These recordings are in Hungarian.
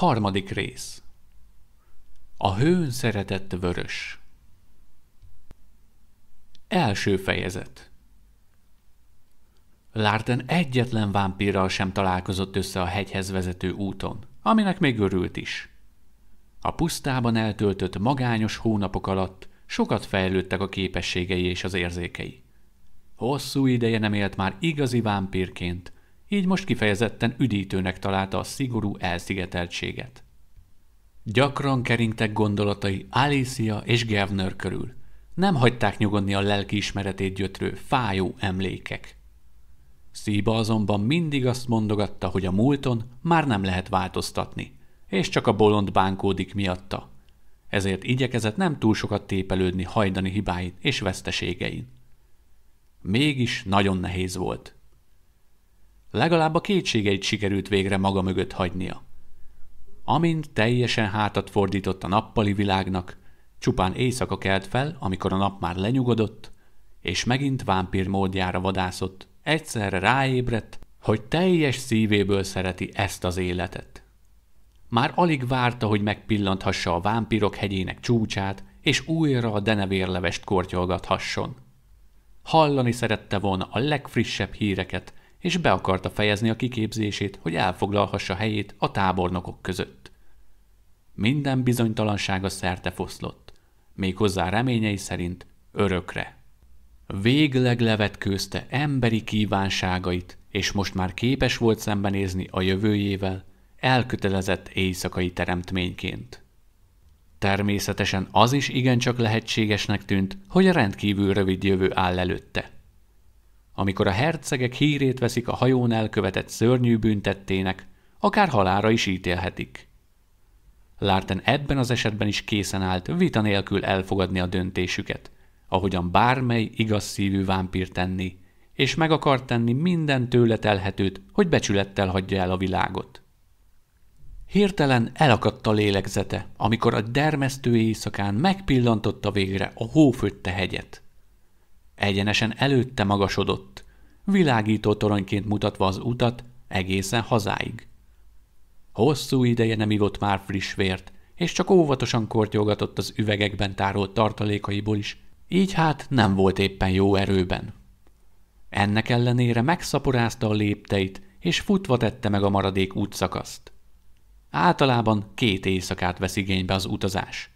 Harmadik rész A hőn szeretett vörös Első fejezet Lárden egyetlen vámpírral sem találkozott össze a hegyhez vezető úton, aminek még örült is. A pusztában eltöltött magányos hónapok alatt sokat fejlődtek a képességei és az érzékei. Hosszú ideje nem élt már igazi vámpírként, így most kifejezetten üdítőnek találta a szigorú elszigeteltséget. Gyakran keringtek gondolatai Alicia és Gavner körül. Nem hagyták nyugodni a lelki ismeretét gyötrő, fájó emlékek. Szíba azonban mindig azt mondogatta, hogy a múlton már nem lehet változtatni, és csak a bolond bánkódik miatta. Ezért igyekezett nem túl sokat tépelődni hajdani hibáin és veszteségein. Mégis nagyon nehéz volt – Legalább a kétségeit sikerült végre maga mögött hagynia. Amint teljesen hátat fordított a nappali világnak, csupán éjszaka kelt fel, amikor a nap már lenyugodott, és megint vámpír módjára vadászott, egyszerre ráébredt, hogy teljes szívéből szereti ezt az életet. Már alig várta, hogy megpillanthassa a vámpírok hegyének csúcsát, és újra a denevérlevest kortyolgathasson. Hallani szerette volna a legfrissebb híreket és be akarta fejezni a kiképzését, hogy elfoglalhassa helyét a tábornokok között. Minden bizonytalansága szerte foszlott, méghozzá reményei szerint örökre. Végleg levetkőzte emberi kívánságait, és most már képes volt szembenézni a jövőjével, elkötelezett éjszakai teremtményként. Természetesen az is igencsak lehetségesnek tűnt, hogy a rendkívül rövid jövő áll előtte – amikor a hercegek hírét veszik a hajón elkövetett szörnyű büntettének, akár halára is ítélhetik. Lárten ebben az esetben is készen állt vita nélkül elfogadni a döntésüket, ahogyan bármely igaz szívű vámpír tenni, és meg akart tenni minden tőle telhetőt, hogy becsülettel hagyja el a világot. Hirtelen elakadt a lélegzete, amikor a dermesztő éjszakán megpillantotta végre a hófötte hegyet. Egyenesen előtte magasodott, világító toronyként mutatva az utat egészen hazáig. Hosszú ideje nem ivott már friss vért, és csak óvatosan kortyogatott az üvegekben tárolt tartalékaiból is, így hát nem volt éppen jó erőben. Ennek ellenére megszaporázta a lépteit, és futva tette meg a maradék útszakaszt. Általában két éjszakát vesz igénybe az utazás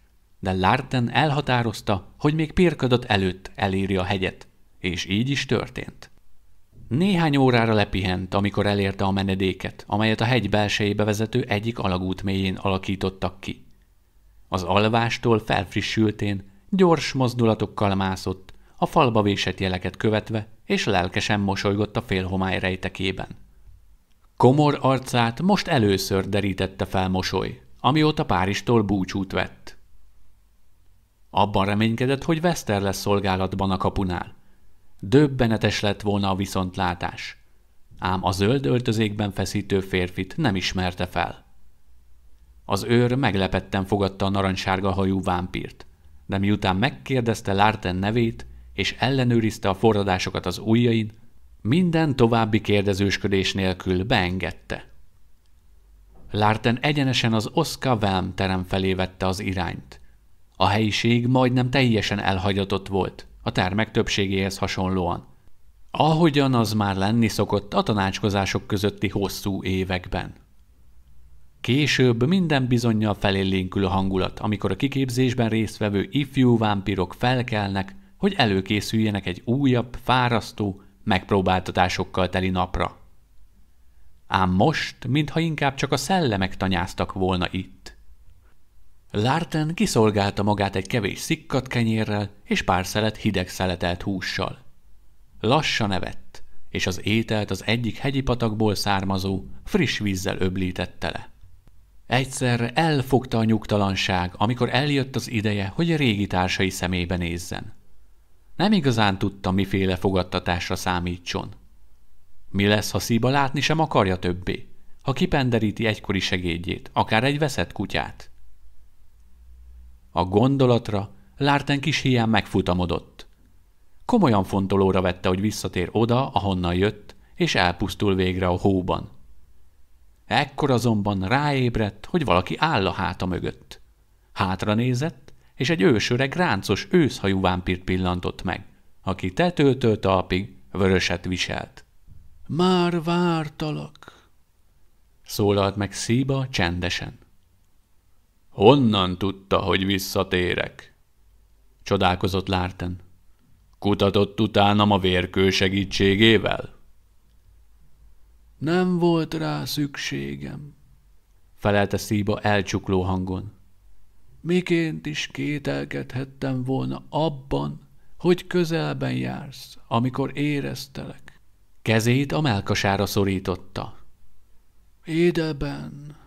de Larten elhatározta, hogy még pirkadat előtt eléri a hegyet, és így is történt. Néhány órára lepihent, amikor elérte a menedéket, amelyet a hegy belsejébe vezető egyik alagút mélyén alakítottak ki. Az alvástól felfrissültén, gyors mozdulatokkal mászott, a falba vésett jeleket követve, és lelkesen mosolygott a félhomály rejtekében. Komor arcát most először derítette fel mosoly, amióta Páristól búcsút vett. Abban reménykedett, hogy Veszter lesz szolgálatban a kapunál. Döbbenetes lett volna a viszontlátás. Ám a zöld öltözékben feszítő férfit nem ismerte fel. Az őr meglepetten fogadta a narancsárga hajú vámpírt, de miután megkérdezte Lárten nevét és ellenőrizte a forradásokat az ujjain, minden további kérdezősködés nélkül beengedte. Lárten egyenesen az Oscar Velm terem felé vette az irányt – a helyiség majdnem teljesen elhagyatott volt, a termek többségéhez hasonlóan. Ahogyan az már lenni szokott a tanácskozások közötti hosszú években. Később minden bizonyal felélénkül a hangulat, amikor a kiképzésben résztvevő ifjú vámpirok felkelnek, hogy előkészüljenek egy újabb, fárasztó, megpróbáltatásokkal teli napra. Ám most, mintha inkább csak a szellemek tanyáztak volna itt. Larten kiszolgálta magát egy kevés szikkat kenyérrel és pár szelet hideg szeletelt hússal. Lassan evett, és az ételt az egyik hegyi patakból származó, friss vízzel öblítette le. Egyszer elfogta a nyugtalanság, amikor eljött az ideje, hogy a régi társai szemébe nézzen. Nem igazán tudta, miféle fogadtatásra számítson. Mi lesz, ha szíba látni sem akarja többé? Ha kipenderíti egykori segédjét, akár egy veszett kutyát? A gondolatra Lárten kis hiány megfutamodott. Komolyan fontolóra vette, hogy visszatér oda, ahonnan jött, és elpusztul végre a hóban. Ekkor azonban ráébredt, hogy valaki áll a háta mögött. Hátra nézett, és egy ősöreg ráncos őszhajú vámpírt pillantott meg, aki tetőtől talpig vöröset viselt. – Már vártalak! – szólalt meg Szíba csendesen. Honnan tudta, hogy visszatérek? Csodálkozott Lárten. Kutatott utánam a vérkő segítségével? Nem volt rá szükségem, felelte Szíba elcsukló hangon. Miként is kételkedhettem volna abban, hogy közelben jársz, amikor éreztelek. Kezét a melkasára szorította. Édeben,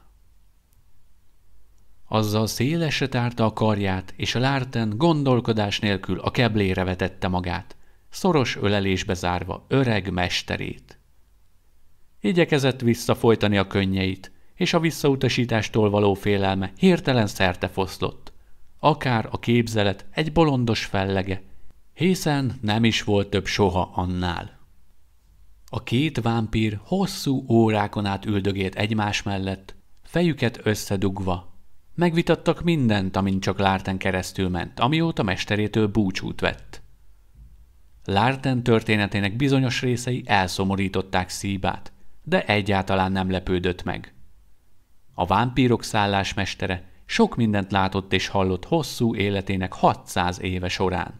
azzal szélesre tárta a karját, és a lárten gondolkodás nélkül a keblére vetette magát, szoros ölelésbe zárva öreg mesterét. Igyekezett visszafolytani a könnyeit, és a visszautasítástól való félelme hirtelen szerte foszlott. Akár a képzelet egy bolondos fellege, hiszen nem is volt több soha annál. A két vámpír hosszú órákon át üldögélt egymás mellett, fejüket összedugva, Megvitattak mindent, amint csak Lárten keresztül ment, amióta mesterétől búcsút vett. Lárten történetének bizonyos részei elszomorították Szíbát, de egyáltalán nem lepődött meg. A vámpírok szállásmestere sok mindent látott és hallott hosszú életének 600 éve során.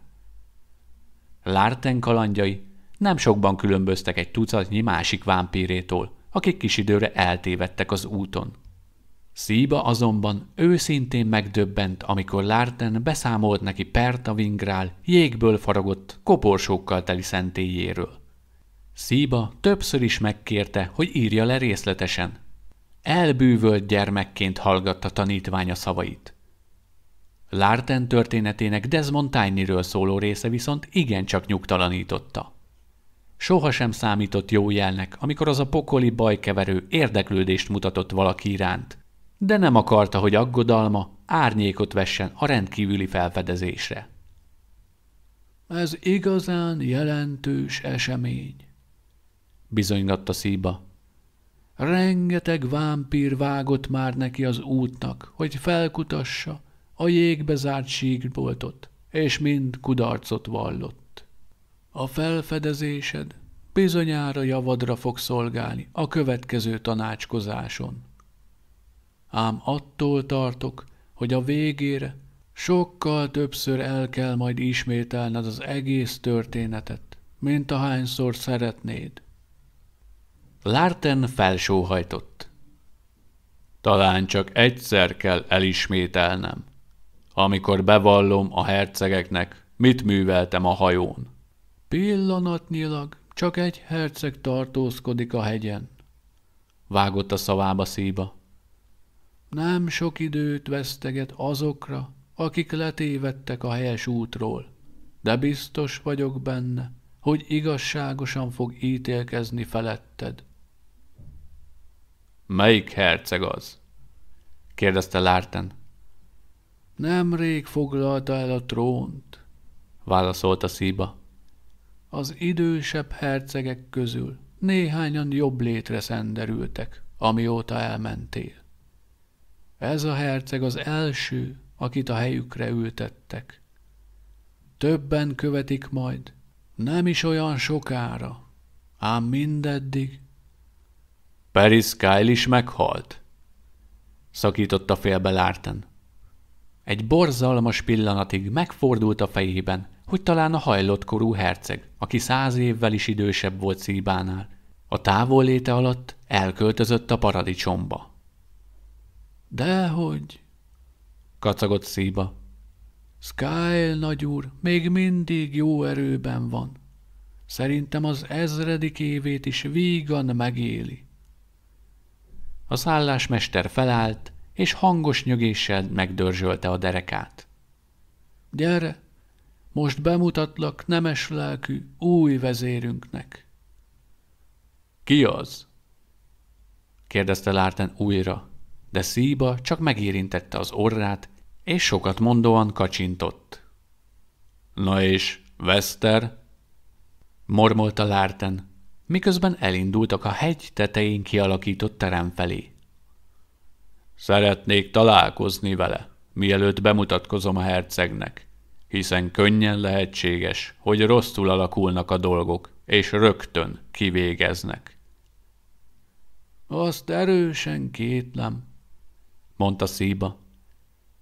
Lárten kalandjai nem sokban különböztek egy tucatnyi másik vámpírétól, akik kis időre eltévedtek az úton. Szíba azonban őszintén megdöbbent, amikor Lárten beszámolt neki Perta Vingrál jégből faragott, koporsókkal teli szentélyéről. Szíba többször is megkérte, hogy írja le részletesen. Elbűvölt gyermekként hallgatta tanítványa szavait. Lárten történetének Desmond Tiny-ről szóló része viszont igencsak nyugtalanította. Sohasem számított jó jelnek, amikor az a pokoli bajkeverő érdeklődést mutatott valaki iránt, de nem akarta, hogy aggodalma árnyékot vessen a rendkívüli felfedezésre. Ez igazán jelentős esemény, bizonygatta Szíba. Rengeteg vámpír vágott már neki az útnak, hogy felkutassa a jégbe zárt síkboltot, és mind kudarcot vallott. A felfedezésed bizonyára javadra fog szolgálni a következő tanácskozáson ám attól tartok, hogy a végére sokkal többször el kell majd ismételned az egész történetet, mint ahányszor szeretnéd. Lárten felsóhajtott. Talán csak egyszer kell elismételnem, amikor bevallom a hercegeknek, mit műveltem a hajón. Pillanatnyilag csak egy herceg tartózkodik a hegyen. Vágott a szavába szíba nem sok időt veszteget azokra, akik letévedtek a helyes útról, de biztos vagyok benne, hogy igazságosan fog ítélkezni feletted. Melyik herceg az? kérdezte Lárten. Nemrég foglalta el a trónt, válaszolta Szíba. Az idősebb hercegek közül néhányan jobb létre szenderültek, amióta elmentél. Ez a herceg az első, akit a helyükre ültettek. Többen követik majd, nem is olyan sokára, ám mindeddig. Paris Kyle is meghalt, szakította félbe Lárten. Egy borzalmas pillanatig megfordult a fejében, hogy talán a hajlott korú herceg, aki száz évvel is idősebb volt Szíbánál, a léte alatt elköltözött a paradicsomba. Dehogy, kacagott szíba. Skyle nagyúr még mindig jó erőben van. Szerintem az ezredik évét is vígan megéli. A szállásmester felállt, és hangos nyögéssel megdörzsölte a derekát. Gyere, most bemutatlak nemes lelkű új vezérünknek. Ki az? kérdezte Lárten újra, de Szíba csak megérintette az orrát, és sokat mondóan kacsintott. Na és, Veszter? mormolta Lárten, miközben elindultak a hegy tetején kialakított terem felé. Szeretnék találkozni vele, mielőtt bemutatkozom a hercegnek, hiszen könnyen lehetséges, hogy rosszul alakulnak a dolgok, és rögtön kivégeznek. Azt erősen kétlem, mondta Szíba.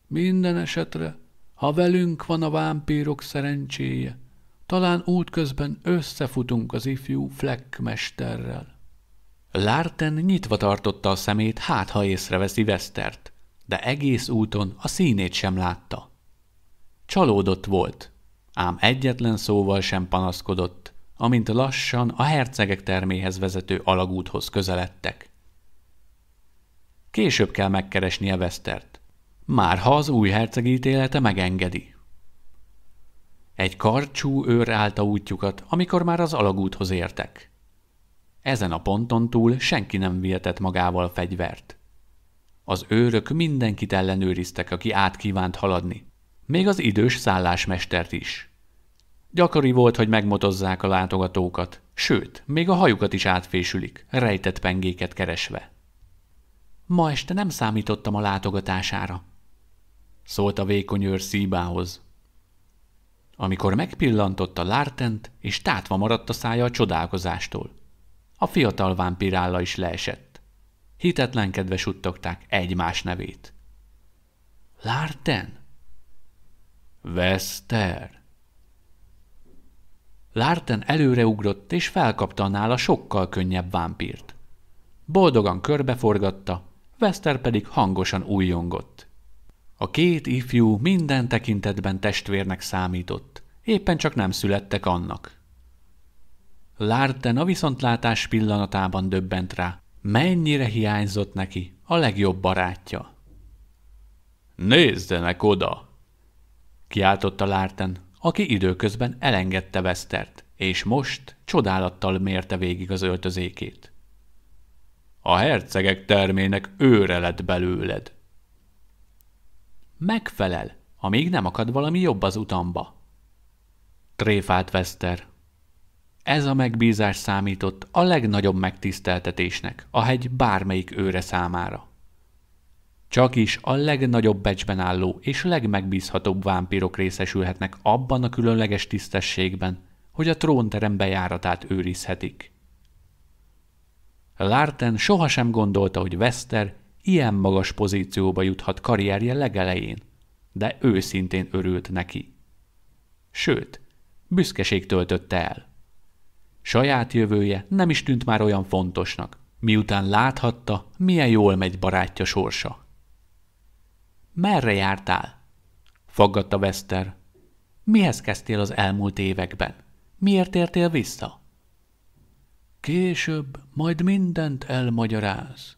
Minden esetre, ha velünk van a vámpírok szerencséje, talán útközben összefutunk az ifjú Fleck mesterrel. Lárten nyitva tartotta a szemét, hát ha észreveszi Vesztert, de egész úton a színét sem látta. Csalódott volt, ám egyetlen szóval sem panaszkodott, amint lassan a hercegek terméhez vezető alagúthoz közeledtek. Később kell megkeresnie Vesztert. Már ha az új herceg ítélete megengedi. Egy karcsú őr állta útjukat, amikor már az alagúthoz értek. Ezen a ponton túl senki nem vihetett magával fegyvert. Az őrök mindenkit ellenőriztek, aki át kívánt haladni. Még az idős szállásmestert is. Gyakori volt, hogy megmotozzák a látogatókat, sőt, még a hajukat is átfésülik, rejtett pengéket keresve. Ma este nem számítottam a látogatására, szólt a vékony őr szíbához. Amikor megpillantotta Lártent, és tátva maradt a szája a csodálkozástól. A fiatal vámpirálla is leesett. kedves suttogták egymás nevét. Lárten? Veszter. Lárten előreugrott, és felkapta a nála sokkal könnyebb vámpírt. Boldogan körbeforgatta, Wester pedig hangosan újjongott. A két ifjú minden tekintetben testvérnek számított, éppen csak nem születtek annak. Larden a viszontlátás pillanatában döbbent rá, mennyire hiányzott neki a legjobb barátja. Nézzenek oda! kiáltotta Larten, aki időközben elengedte Vesztert, és most csodálattal mérte végig az öltözékét a hercegek termének őre lett belőled. Megfelel, amíg nem akad valami jobb az utamba. Tréfát Veszter. Ez a megbízás számított a legnagyobb megtiszteltetésnek a hegy bármelyik őre számára. Csak is a legnagyobb becsben álló és legmegbízhatóbb vámpirok részesülhetnek abban a különleges tisztességben, hogy a trónterem bejáratát őrizhetik. Larten sohasem gondolta, hogy Wester ilyen magas pozícióba juthat karrierje legelején, de őszintén örült neki. Sőt, büszkeség töltötte el. Saját jövője nem is tűnt már olyan fontosnak, miután láthatta, milyen jól megy barátja sorsa. Merre jártál? Faggatta Wester. Mihez kezdtél az elmúlt években? Miért értél vissza? Később majd mindent elmagyaráz,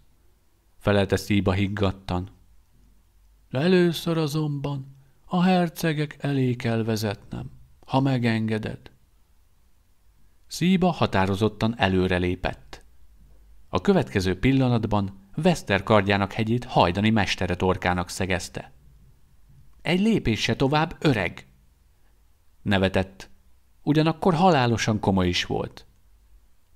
felelte Szíba higgadtan. Először azonban a hercegek elé kell vezetnem, ha megengeded. Szíba határozottan előrelépett. A következő pillanatban Veszter kardjának hegyét hajdani mestere torkának szegezte. Egy lépés se tovább, öreg! Nevetett. Ugyanakkor halálosan komoly is volt.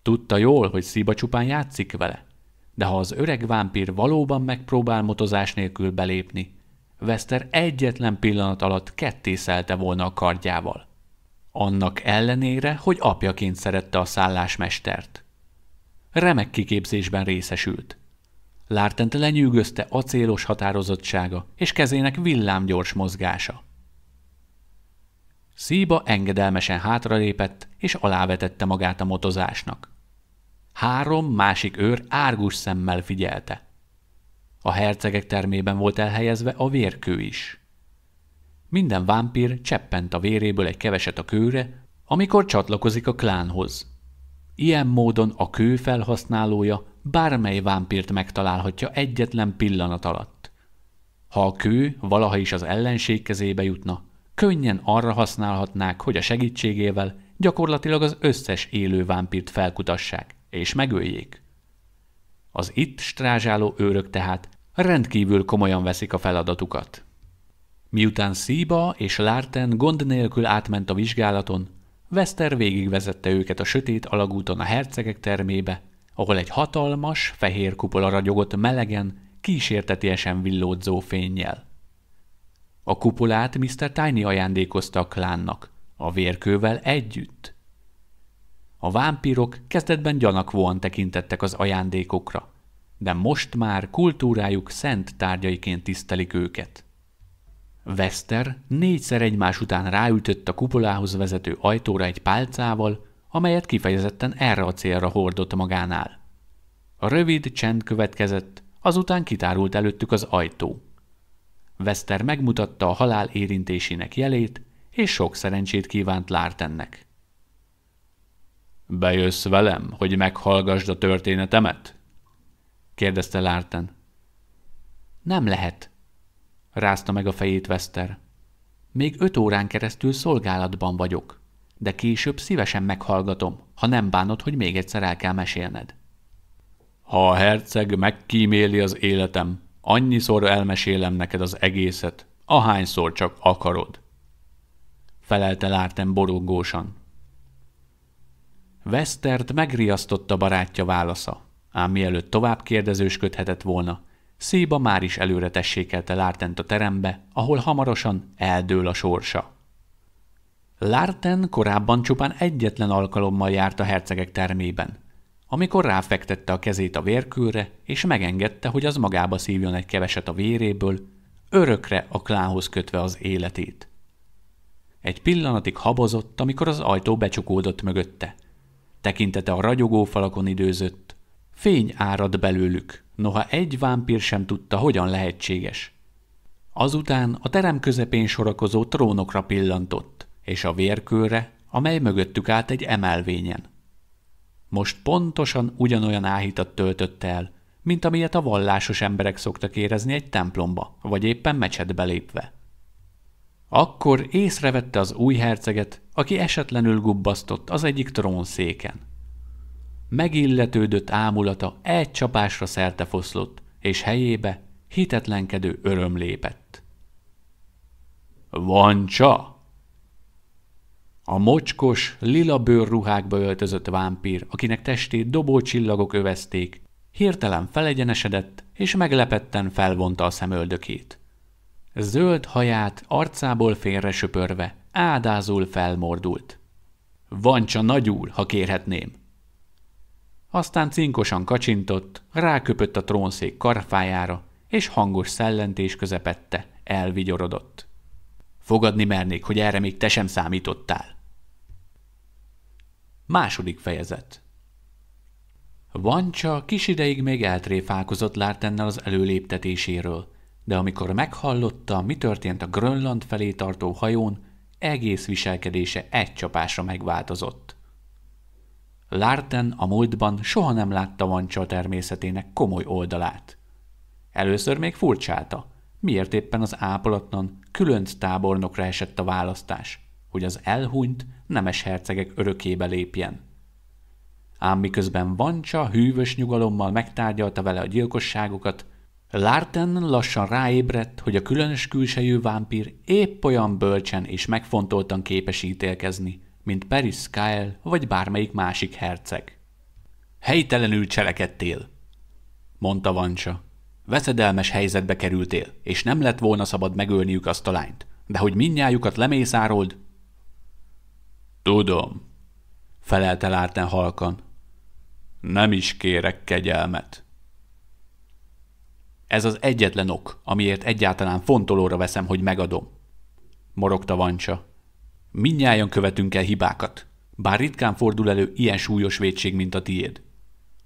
Tudta jól, hogy Sziba csupán játszik vele, de ha az öreg vámpír valóban megpróbál motozás nélkül belépni, Veszter egyetlen pillanat alatt kettészelte volna a kardjával. Annak ellenére, hogy apjaként szerette a szállásmestert. Remek kiképzésben részesült. Lártent lenyűgözte acélos határozottsága és kezének villámgyors mozgása. Szíba engedelmesen hátralépett és alávetette magát a motozásnak. Három másik őr árgus szemmel figyelte. A hercegek termében volt elhelyezve a vérkő is. Minden vámpír cseppent a véréből egy keveset a kőre, amikor csatlakozik a klánhoz. Ilyen módon a kő felhasználója bármely vámpírt megtalálhatja egyetlen pillanat alatt. Ha a kő valaha is az ellenség kezébe jutna, könnyen arra használhatnák, hogy a segítségével gyakorlatilag az összes élő vámpírt felkutassák, és megöljék. Az itt strázsáló őrök tehát rendkívül komolyan veszik a feladatukat. Miután Szíba és Lárten gond nélkül átment a vizsgálaton, Veszter végigvezette őket a sötét alagúton a hercegek termébe, ahol egy hatalmas, fehér kupola ragyogott melegen, kísértetiesen villódzó fényjel. A kupolát Mr. Tiny ajándékozta a klánnak, a vérkővel együtt. A vámpírok kezdetben gyanakvóan tekintettek az ajándékokra, de most már kultúrájuk szent tárgyaiként tisztelik őket. Wester négyszer egymás után ráütött a kupolához vezető ajtóra egy pálcával, amelyet kifejezetten erre a célra hordott magánál. A rövid csend következett, azután kitárult előttük az ajtó. Wester megmutatta a halál érintésének jelét, és sok szerencsét kívánt Lártennek. Bejössz velem, hogy meghallgasd a történetemet? kérdezte Lárten. Nem lehet, rázta meg a fejét Veszter. Még öt órán keresztül szolgálatban vagyok, de később szívesen meghallgatom, ha nem bánod, hogy még egyszer el kell mesélned. Ha a herceg megkíméli az életem, annyiszor elmesélem neked az egészet, ahányszor csak akarod. Felelte Lárten borongósan. Vesztert megriasztotta barátja válasza, ám mielőtt tovább kérdezősködhetett volna, Széba már is előre tessékelte Lártent a terembe, ahol hamarosan eldől a sorsa. Lárten korábban csupán egyetlen alkalommal járt a hercegek termében, amikor ráfektette a kezét a vérkőre, és megengedte, hogy az magába szívjon egy keveset a véréből, örökre a klánhoz kötve az életét. Egy pillanatig habozott, amikor az ajtó becsukódott mögötte, tekintete a ragyogó falakon időzött. Fény árad belőlük, noha egy vámpír sem tudta, hogyan lehetséges. Azután a terem közepén sorakozó trónokra pillantott, és a vérkőre, amely mögöttük állt egy emelvényen. Most pontosan ugyanolyan áhítat töltött el, mint amilyet a vallásos emberek szoktak érezni egy templomba, vagy éppen mecsetbe lépve. Akkor észrevette az új herceget, aki esetlenül gubbasztott az egyik trónszéken. Megilletődött ámulata egy csapásra foszlott, és helyébe hitetlenkedő öröm lépett. Vancsa! A mocskos, lila bőrruhákba öltözött vámpír, akinek testét dobó csillagok övezték, hirtelen felegyenesedett, és meglepetten felvonta a szemöldökét zöld haját arcából félre söpörve, ádázul felmordult. Vancsa nagyúr, ha kérhetném! Aztán cinkosan kacsintott, ráköpött a trónszék karfájára, és hangos szellentés közepette, elvigyorodott. Fogadni mernék, hogy erre még te sem számítottál. Második fejezet Vancsa kis ideig még eltréfálkozott Lártennel az előléptetéséről, de amikor meghallotta, mi történt a Grönland felé tartó hajón, egész viselkedése egy csapásra megváltozott. Larten a múltban soha nem látta Vancsa természetének komoly oldalát. Először még furcsálta, miért éppen az ápolatlan, különc tábornokra esett a választás, hogy az elhunyt nemes hercegek örökébe lépjen. Ám miközben Vancsa hűvös nyugalommal megtárgyalta vele a gyilkosságokat, Larten lassan ráébredt, hogy a különös külsejű vámpír épp olyan bölcsen és megfontoltan képes ítélkezni, mint Paris Kyle vagy bármelyik másik herceg. Helytelenül cselekedtél, mondta Vancsa. Veszedelmes helyzetbe kerültél, és nem lett volna szabad megölniük azt a lányt, de hogy minnyájukat lemészárold? Tudom, felelte Larten halkan. Nem is kérek kegyelmet. Ez az egyetlen ok, amiért egyáltalán fontolóra veszem, hogy megadom. Morogta Vancsa. Mindnyájan követünk el hibákat, bár ritkán fordul elő ilyen súlyos védség, mint a tiéd.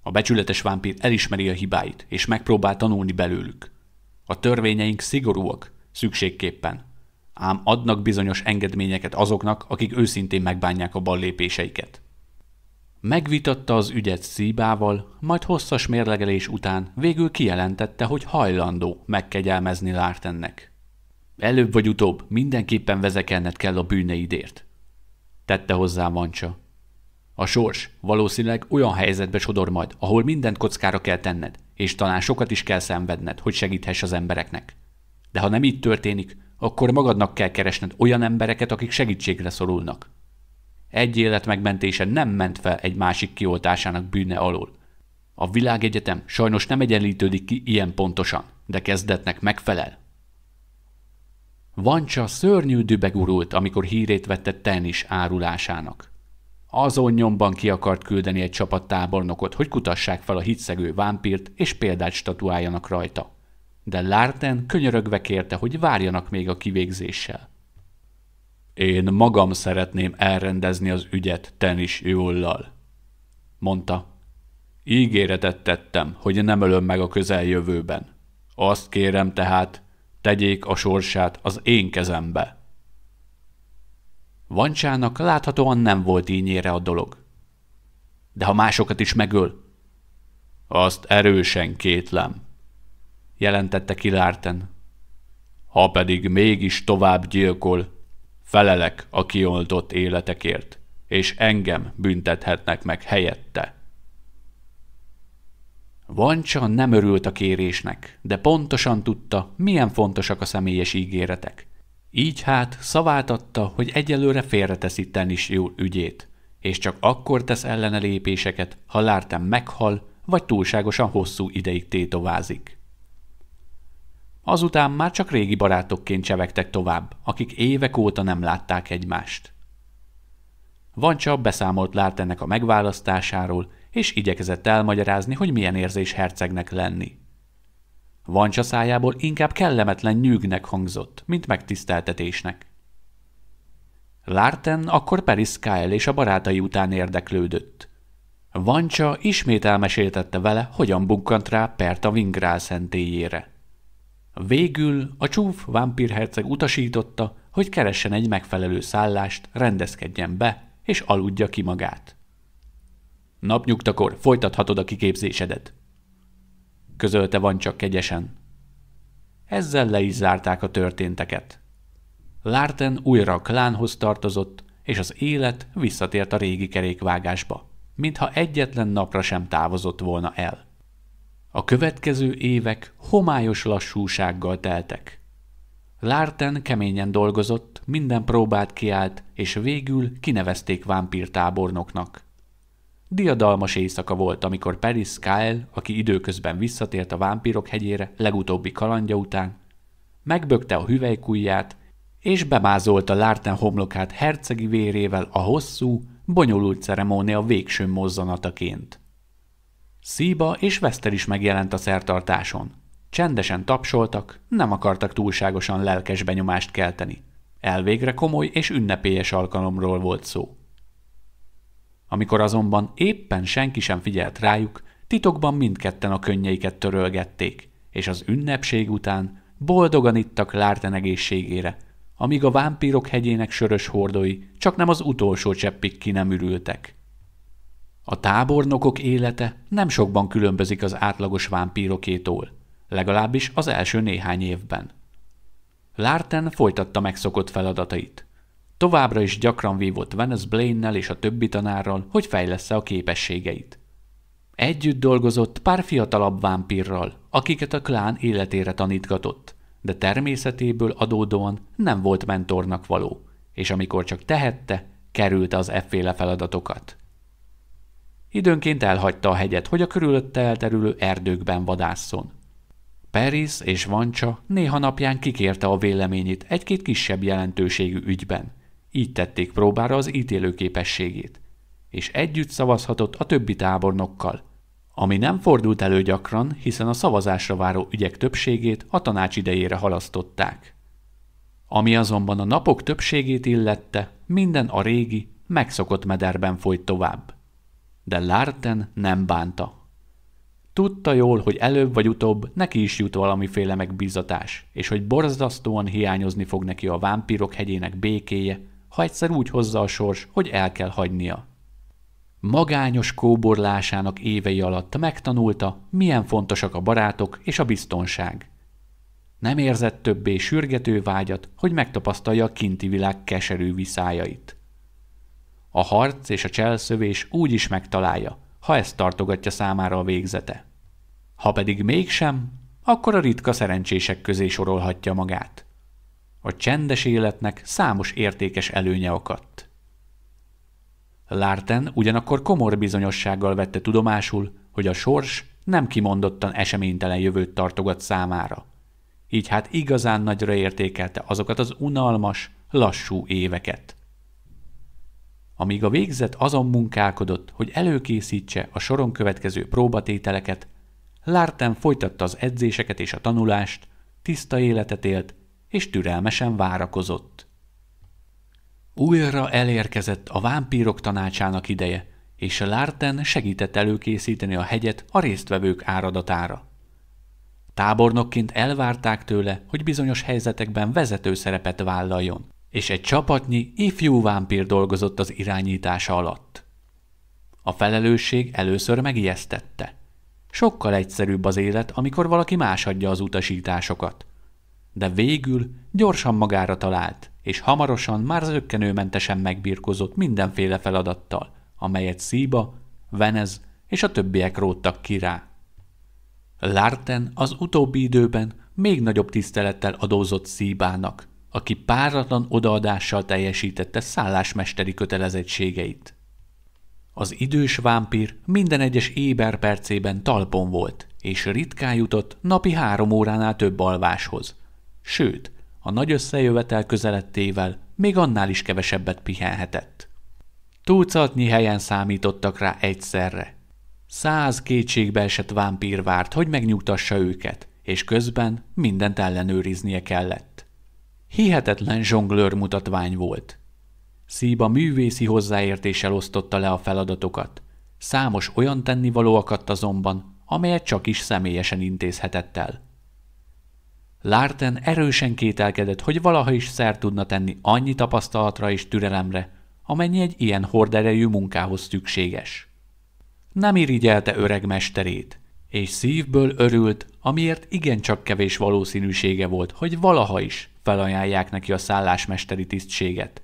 A becsületes vámpír elismeri a hibáit, és megpróbál tanulni belőlük. A törvényeink szigorúak, szükségképpen, ám adnak bizonyos engedményeket azoknak, akik őszintén megbánják a ballépéseiket. Megvitatta az ügyet Szíbával, majd hosszas mérlegelés után végül kijelentette, hogy hajlandó megkegyelmezni Lártennek. Előbb vagy utóbb mindenképpen vezekelned kell a bűneidért. Tette hozzá Mancsa. A sors valószínűleg olyan helyzetbe sodor majd, ahol mindent kockára kell tenned, és talán sokat is kell szenvedned, hogy segíthess az embereknek. De ha nem így történik, akkor magadnak kell keresned olyan embereket, akik segítségre szorulnak. Egy élet megmentése nem ment fel egy másik kioltásának bűne alól. A világegyetem sajnos nem egyenlítődik ki ilyen pontosan, de kezdetnek megfelel. Vancsa szörnyű dübegurult, amikor hírét vette tenis árulásának. Azon nyomban ki akart küldeni egy csapat tábornokot, hogy kutassák fel a hitszegő vámpírt és példát statuáljanak rajta. De Larten könyörögve kérte, hogy várjanak még a kivégzéssel. Én magam szeretném elrendezni az ügyet tenis jól, mondta. Ígéretet tettem, hogy nem ölöm meg a közeljövőben. Azt kérem tehát, tegyék a sorsát az én kezembe. Vancsának láthatóan nem volt ínyére a dolog. De ha másokat is megöl? Azt erősen kétlem, jelentette Kilárten. Ha pedig mégis tovább gyilkol, felelek a kioldott életekért, és engem büntethetnek meg helyette. Vancsa nem örült a kérésnek, de pontosan tudta, milyen fontosak a személyes ígéretek. Így hát szavát adta, hogy egyelőre félreteszi is jó ügyét, és csak akkor tesz ellene lépéseket, ha Lártem meghal, vagy túlságosan hosszú ideig tétovázik. Azután már csak régi barátokként csevegtek tovább, akik évek óta nem látták egymást. Vancsa beszámolt Lártennek a megválasztásáról, és igyekezett elmagyarázni, hogy milyen érzés hercegnek lenni. Vancsa szájából inkább kellemetlen nyűgnek hangzott, mint megtiszteltetésnek. Lárten akkor Paris Kyle és a barátai után érdeklődött. Vancsa ismét elmeséltette vele, hogyan bukkant rá Perta Vingrál szentélyére. Végül a csúf vámpírherceg utasította, hogy keressen egy megfelelő szállást, rendezkedjen be, és aludja ki magát. Napnyugtakor folytathatod a kiképzésedet, közölte van csak kegyesen. Ezzel le is zárták a történteket. Lárten újra a klánhoz tartozott, és az élet visszatért a régi kerékvágásba, mintha egyetlen napra sem távozott volna el. A következő évek homályos lassúsággal teltek. Lárten keményen dolgozott, minden próbát kiállt, és végül kinevezték vámpírtábornoknak. Diadalmas éjszaka volt, amikor Paris Kyle, aki időközben visszatért a vámpírok hegyére legutóbbi kalandja után, megbökte a hüvelykujját, és bemázolta Lárten homlokát hercegi vérével a hosszú, bonyolult ceremónia végső mozzanataként. Szíba és Veszter is megjelent a szertartáson. Csendesen tapsoltak, nem akartak túlságosan lelkes benyomást kelteni. Elvégre komoly és ünnepélyes alkalomról volt szó. Amikor azonban éppen senki sem figyelt rájuk, titokban mindketten a könnyeiket törölgették, és az ünnepség után boldogan ittak Lárten egészségére, amíg a vámpírok hegyének sörös hordói csak nem az utolsó cseppig ki nem ürültek. A tábornokok élete nem sokban különbözik az átlagos vámpírokétól, legalábbis az első néhány évben. Lárten folytatta megszokott feladatait. Továbbra is gyakran vívott Venice Blaine-nel és a többi tanárral, hogy fejlessze a képességeit. Együtt dolgozott pár fiatalabb vámpírral, akiket a klán életére tanítgatott, de természetéből adódóan nem volt mentornak való, és amikor csak tehette, került az efféle feladatokat. Időnként elhagyta a hegyet, hogy a körülötte elterülő erdőkben vadásszon. Peris és Vancsa néha napján kikérte a véleményét egy-két kisebb jelentőségű ügyben. Így tették próbára az ítélőképességét. És együtt szavazhatott a többi tábornokkal. Ami nem fordult elő gyakran, hiszen a szavazásra váró ügyek többségét a tanács idejére halasztották. Ami azonban a napok többségét illette, minden a régi, megszokott mederben folyt tovább de Larten nem bánta. Tudta jól, hogy előbb vagy utóbb neki is jut valamiféle megbízatás, és hogy borzasztóan hiányozni fog neki a vámpírok hegyének békéje, ha egyszer úgy hozza a sors, hogy el kell hagynia. Magányos kóborlásának évei alatt megtanulta, milyen fontosak a barátok és a biztonság. Nem érzett többé sürgető vágyat, hogy megtapasztalja a kinti világ keserű viszájait. A harc és a cselszövés úgy is megtalálja, ha ezt tartogatja számára a végzete. Ha pedig mégsem, akkor a ritka szerencsések közé sorolhatja magát. A csendes életnek számos értékes előnye akadt. Lárten ugyanakkor komor bizonyossággal vette tudomásul, hogy a sors nem kimondottan eseménytelen jövőt tartogat számára. Így hát igazán nagyra értékelte azokat az unalmas, lassú éveket amíg a végzet azon munkálkodott, hogy előkészítse a soron következő próbatételeket, Lárten folytatta az edzéseket és a tanulást, tiszta életet élt, és türelmesen várakozott. Újra elérkezett a vámpírok tanácsának ideje, és Lárten segített előkészíteni a hegyet a résztvevők áradatára. Tábornokként elvárták tőle, hogy bizonyos helyzetekben vezető szerepet vállaljon és egy csapatnyi ifjú vámpír dolgozott az irányítása alatt. A felelősség először megijesztette. Sokkal egyszerűbb az élet, amikor valaki más adja az utasításokat. De végül gyorsan magára talált, és hamarosan már zöggenőmentesen megbírkozott mindenféle feladattal, amelyet Szíba, Venez és a többiek róttak ki rá. Larten az utóbbi időben még nagyobb tisztelettel adózott Szíbának, aki páratlan odaadással teljesítette szállásmesteri kötelezettségeit. Az idős vámpír minden egyes éber percében talpon volt, és ritkán jutott napi három óránál több alváshoz. Sőt, a nagy összejövetel közelettével még annál is kevesebbet pihenhetett. Túlcatnyi helyen számítottak rá egyszerre. Száz kétségbe esett vámpír várt, hogy megnyugtassa őket, és közben mindent ellenőriznie kellett. Hihetetlen zsonglőr mutatvány volt. Szíba művészi hozzáértéssel osztotta le a feladatokat. Számos olyan tennivaló akadt azonban, amelyet csak is személyesen intézhetett el. Lárten erősen kételkedett, hogy valaha is szer tudna tenni annyi tapasztalatra és türelemre, amennyi egy ilyen horderejű munkához szükséges. Nem irigyelte öreg mesterét, és szívből örült, amiért igencsak kevés valószínűsége volt, hogy valaha is felajánlják neki a szállásmesteri tisztséget.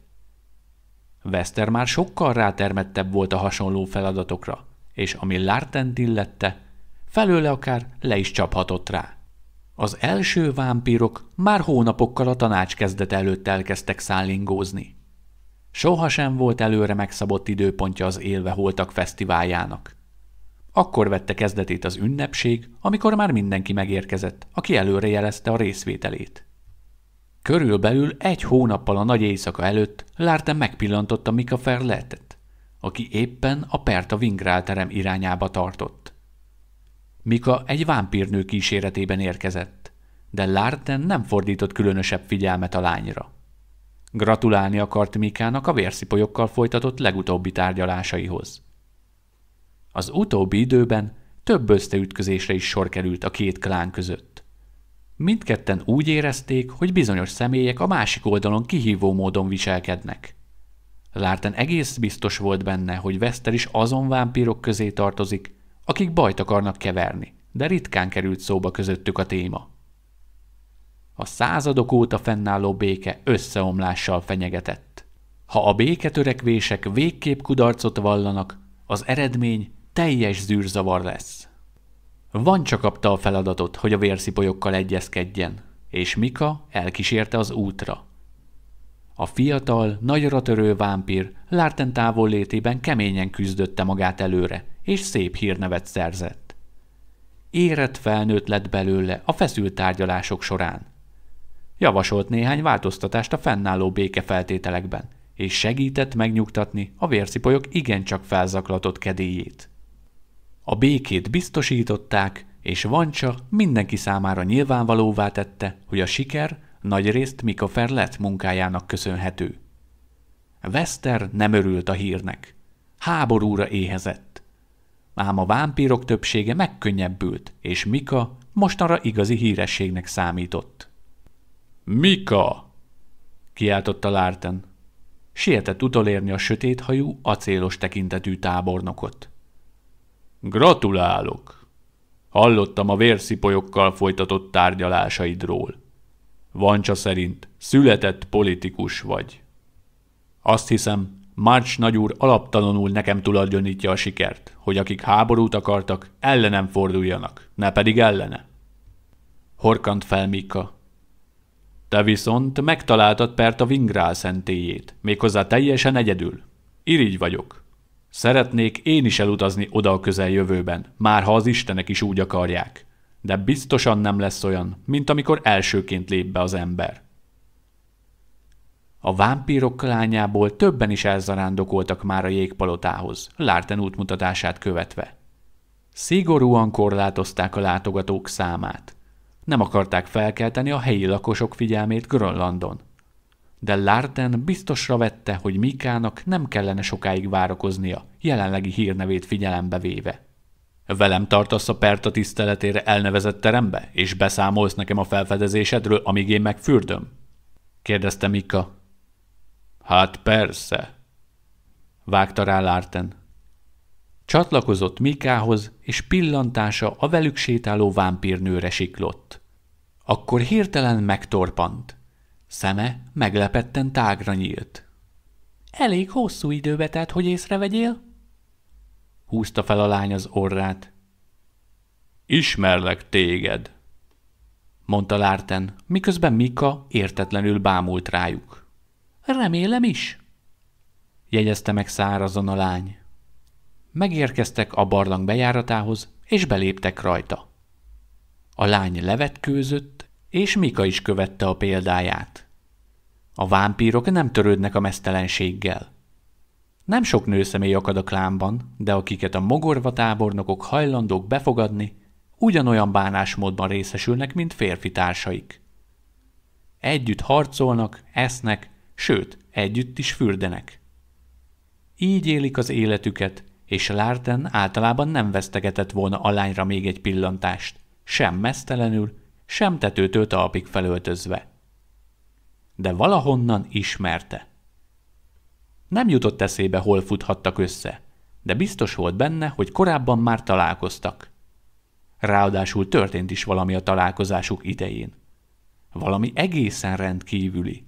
Wester már sokkal rátermettebb volt a hasonló feladatokra, és ami Lartent illette, felőle akár le is csaphatott rá. Az első vámpírok már hónapokkal a tanács kezdet előtt elkezdtek szállingózni. Sohasem volt előre megszabott időpontja az élve holtak fesztiváljának. Akkor vette kezdetét az ünnepség, amikor már mindenki megérkezett, aki előre jelezte a részvételét. Körülbelül egy hónappal a nagy éjszaka előtt Lárten megpillantotta Mika Ferletet, aki éppen a Perta Vingrál terem irányába tartott. Mika egy vámpírnő kíséretében érkezett, de Lárten nem fordított különösebb figyelmet a lányra. Gratulálni akart Mikának a vérszipolyokkal folytatott legutóbbi tárgyalásaihoz. Az utóbbi időben több összeütközésre is sor került a két klán között. Mindketten úgy érezték, hogy bizonyos személyek a másik oldalon kihívó módon viselkednek. Lárten egész biztos volt benne, hogy Veszter is azon vámpírok közé tartozik, akik bajt akarnak keverni, de ritkán került szóba közöttük a téma. A századok óta fennálló béke összeomlással fenyegetett. Ha a béketörekvések végképp kudarcot vallanak, az eredmény teljes zűrzavar lesz. Vancsa kapta a feladatot, hogy a vérszipolyokkal egyezkedjen, és Mika elkísérte az útra. A fiatal, nagyra törő vámpír Lárten távol létében keményen küzdötte magát előre, és szép hírnevet szerzett. Érett felnőtt lett belőle a feszült tárgyalások során. Javasolt néhány változtatást a fennálló békefeltételekben, és segített megnyugtatni a vérszipolyok igencsak felzaklatott kedélyét. A békét biztosították, és Vancsa mindenki számára nyilvánvalóvá tette, hogy a siker nagyrészt Mika Ferlet munkájának köszönhető. Wester nem örült a hírnek. Háborúra éhezett. Ám a vámpírok többsége megkönnyebbült, és Mika mostanra igazi hírességnek számított. Mika! kiáltotta Lárten. Sietett utolérni a sötét hajú, acélos tekintetű tábornokot. Gratulálok! Hallottam a vérszipolyokkal folytatott tárgyalásaidról. Vancsa szerint született politikus vagy. Azt hiszem, March nagyúr alaptalanul nekem tulajdonítja a sikert, hogy akik háborút akartak, ellenem forduljanak, ne pedig ellene. Horkant fel Mika. Te viszont megtaláltad pert a Vingrál szentélyét, méghozzá teljesen egyedül. Irigy vagyok. Szeretnék én is elutazni oda a közeljövőben, már ha az istenek is úgy akarják. De biztosan nem lesz olyan, mint amikor elsőként lép be az ember. A vámpírok lányából többen is elzarándokoltak már a jégpalotához, Lárten útmutatását követve. Szigorúan korlátozták a látogatók számát. Nem akarták felkelteni a helyi lakosok figyelmét Grönlandon de Larten biztosra vette, hogy Mikának nem kellene sokáig várakoznia, jelenlegi hírnevét figyelembe véve. Velem tartasz a Perta tiszteletére elnevezett terembe, és beszámolsz nekem a felfedezésedről, amíg én megfürdöm? kérdezte Mika. Hát persze, vágta rá Larten. Csatlakozott Mikához, és pillantása a velük sétáló vámpírnőre siklott. Akkor hirtelen megtorpant. Szeme meglepetten tágra nyílt. Elég hosszú időbe telt, hogy észrevegyél? Húzta fel a lány az orrát. Ismerlek téged, mondta Lárten, miközben Mika értetlenül bámult rájuk. Remélem is, jegyezte meg szárazon a lány. Megérkeztek a barlang bejáratához, és beléptek rajta. A lány levetkőzött, és Mika is követte a példáját. A vámpírok nem törődnek a mesztelenséggel. Nem sok nőszemély akad a klánban, de akiket a mogorva tábornokok hajlandók befogadni, ugyanolyan bánásmódban részesülnek, mint férfi társaik. Együtt harcolnak, esznek, sőt, együtt is fürdenek. Így élik az életüket, és Lárten általában nem vesztegetett volna a lányra még egy pillantást, sem mesztelenül, sem tetőtől talpig felöltözve de valahonnan ismerte. Nem jutott eszébe, hol futhattak össze, de biztos volt benne, hogy korábban már találkoztak. Ráadásul történt is valami a találkozásuk idején. Valami egészen rendkívüli.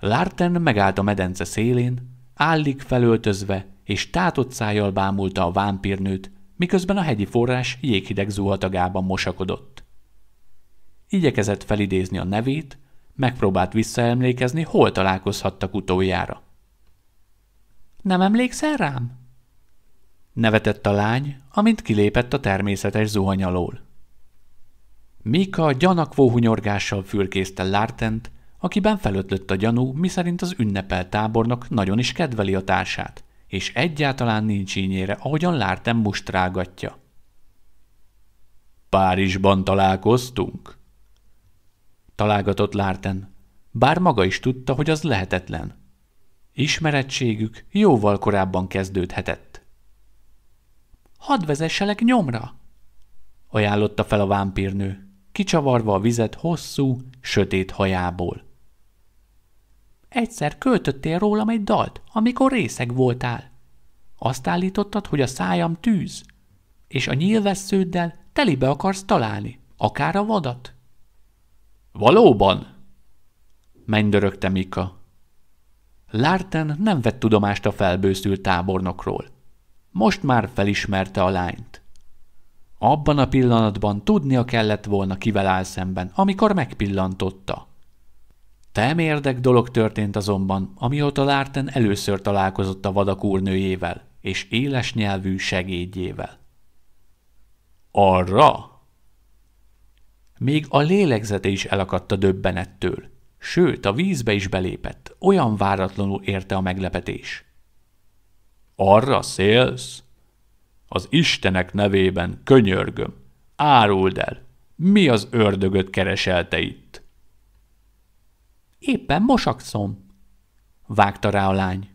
Larten megállt a medence szélén, állig felöltözve, és tátott szájjal bámulta a vámpírnőt, miközben a hegyi forrás jéghideg zuhatagában mosakodott. Igyekezett felidézni a nevét, megpróbált visszaemlékezni, hol találkozhattak utoljára. Nem emlékszel rám? Nevetett a lány, amint kilépett a természetes zuhany alól. Mika gyanakvó hunyorgással fülkészte Lártent, akiben felötlött a gyanú, miszerint az ünnepelt tábornok nagyon is kedveli a társát, és egyáltalán nincs ínyére, ahogyan Lártem mustrágatja. Párizsban találkoztunk? találgatott Lárten, bár maga is tudta, hogy az lehetetlen. Ismerettségük jóval korábban kezdődhetett. Hadd vezesselek nyomra! ajánlotta fel a vámpírnő, kicsavarva a vizet hosszú, sötét hajából. Egyszer költöttél rólam egy dalt, amikor részeg voltál. Azt állítottad, hogy a szájam tűz, és a nyílvessződdel telibe akarsz találni, akár a vadat. Valóban? Mennydörögte Mika. Lárten nem vett tudomást a felbőszült tábornokról. Most már felismerte a lányt. Abban a pillanatban tudnia kellett volna, kivel áll szemben, amikor megpillantotta. Tem érdek dolog történt azonban, amióta Lárten először találkozott a úrnőjével és éles nyelvű segédjével. Arra! Még a lélegzete is elakadt a döbbenettől. Sőt, a vízbe is belépett, olyan váratlanul érte a meglepetés. Arra szélsz? Az Istenek nevében, könyörgöm, áruld el, mi az ördögöt kereselte itt? Éppen mosakszom, vágta rá a lány.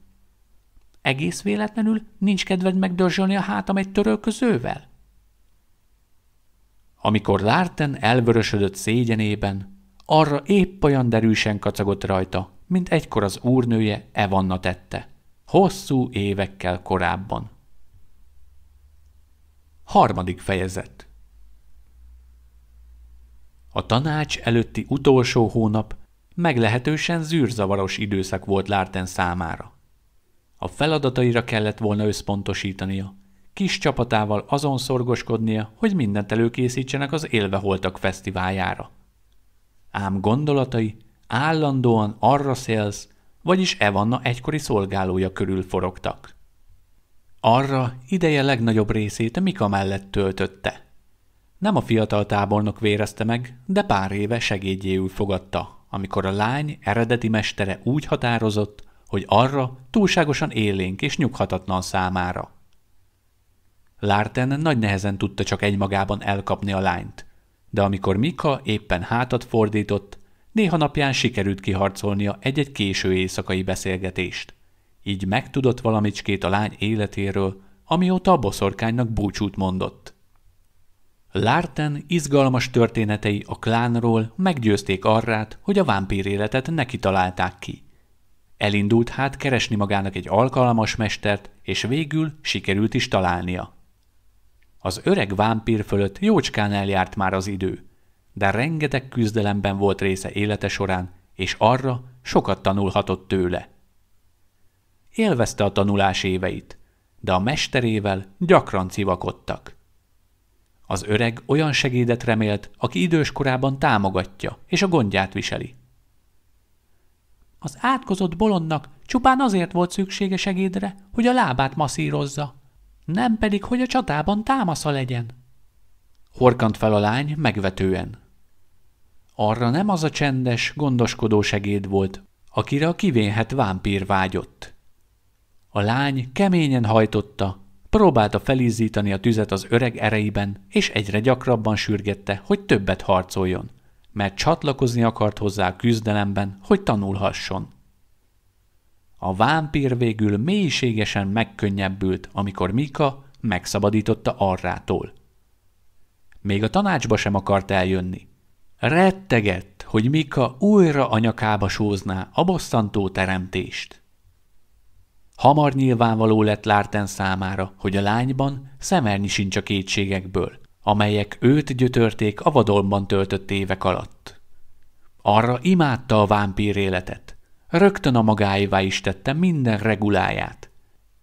Egész véletlenül nincs kedved megdörzsölni a hátam egy törölközővel? Amikor Lárten elvörösödött szégyenében, arra épp olyan derűsen kacagott rajta, mint egykor az úrnője Evanna tette, hosszú évekkel korábban. Harmadik fejezet A tanács előtti utolsó hónap meglehetősen zűrzavaros időszak volt Lárten számára. A feladataira kellett volna összpontosítania, Kis csapatával azon szorgoskodnia, hogy mindent előkészítsenek az élveholtak fesztiváljára. Ám gondolatai állandóan arra szélsz, vagyis Evanna egykori szolgálója körül forogtak. Arra ideje legnagyobb részét Mika mellett töltötte. Nem a fiatal tábornok vérezte meg, de pár éve segédjéül fogadta, amikor a lány eredeti mestere úgy határozott, hogy arra túlságosan élénk és nyughatatlan számára. Lárten nagy nehezen tudta csak egymagában elkapni a lányt. De amikor Mika éppen hátat fordított, néha napján sikerült kiharcolnia egy-egy késő éjszakai beszélgetést. Így megtudott valamicskét a lány életéről, amióta a boszorkánynak búcsút mondott. Lárten izgalmas történetei a klánról meggyőzték arrát, hogy a vámpír életet neki találták ki. Elindult hát keresni magának egy alkalmas mestert, és végül sikerült is találnia. Az öreg vámpír fölött jócskán eljárt már az idő, de rengeteg küzdelemben volt része élete során, és arra sokat tanulhatott tőle. Élvezte a tanulás éveit, de a mesterével gyakran civakodtak. Az öreg olyan segédet remélt, aki időskorában támogatja és a gondját viseli. Az átkozott bolondnak csupán azért volt szüksége segédre, hogy a lábát masszírozza, nem pedig, hogy a csatában támasza legyen. Horkant fel a lány megvetően. Arra nem az a csendes, gondoskodó segéd volt, akire a kivénhet vámpír vágyott. A lány keményen hajtotta, próbálta felizzítani a tüzet az öreg ereiben, és egyre gyakrabban sürgette, hogy többet harcoljon, mert csatlakozni akart hozzá a küzdelemben, hogy tanulhasson. A vámpír végül mélységesen megkönnyebbült, amikor Mika megszabadította arrától. Még a tanácsba sem akart eljönni. Rettegett, hogy Mika újra a nyakába sózná a bosszantó teremtést. Hamar nyilvánvaló lett Lárten számára, hogy a lányban szemernyi sincs a kétségekből, amelyek őt gyötörték a vadonban töltött évek alatt. Arra imádta a vámpír életet. Rögtön a magáévá is tette minden reguláját.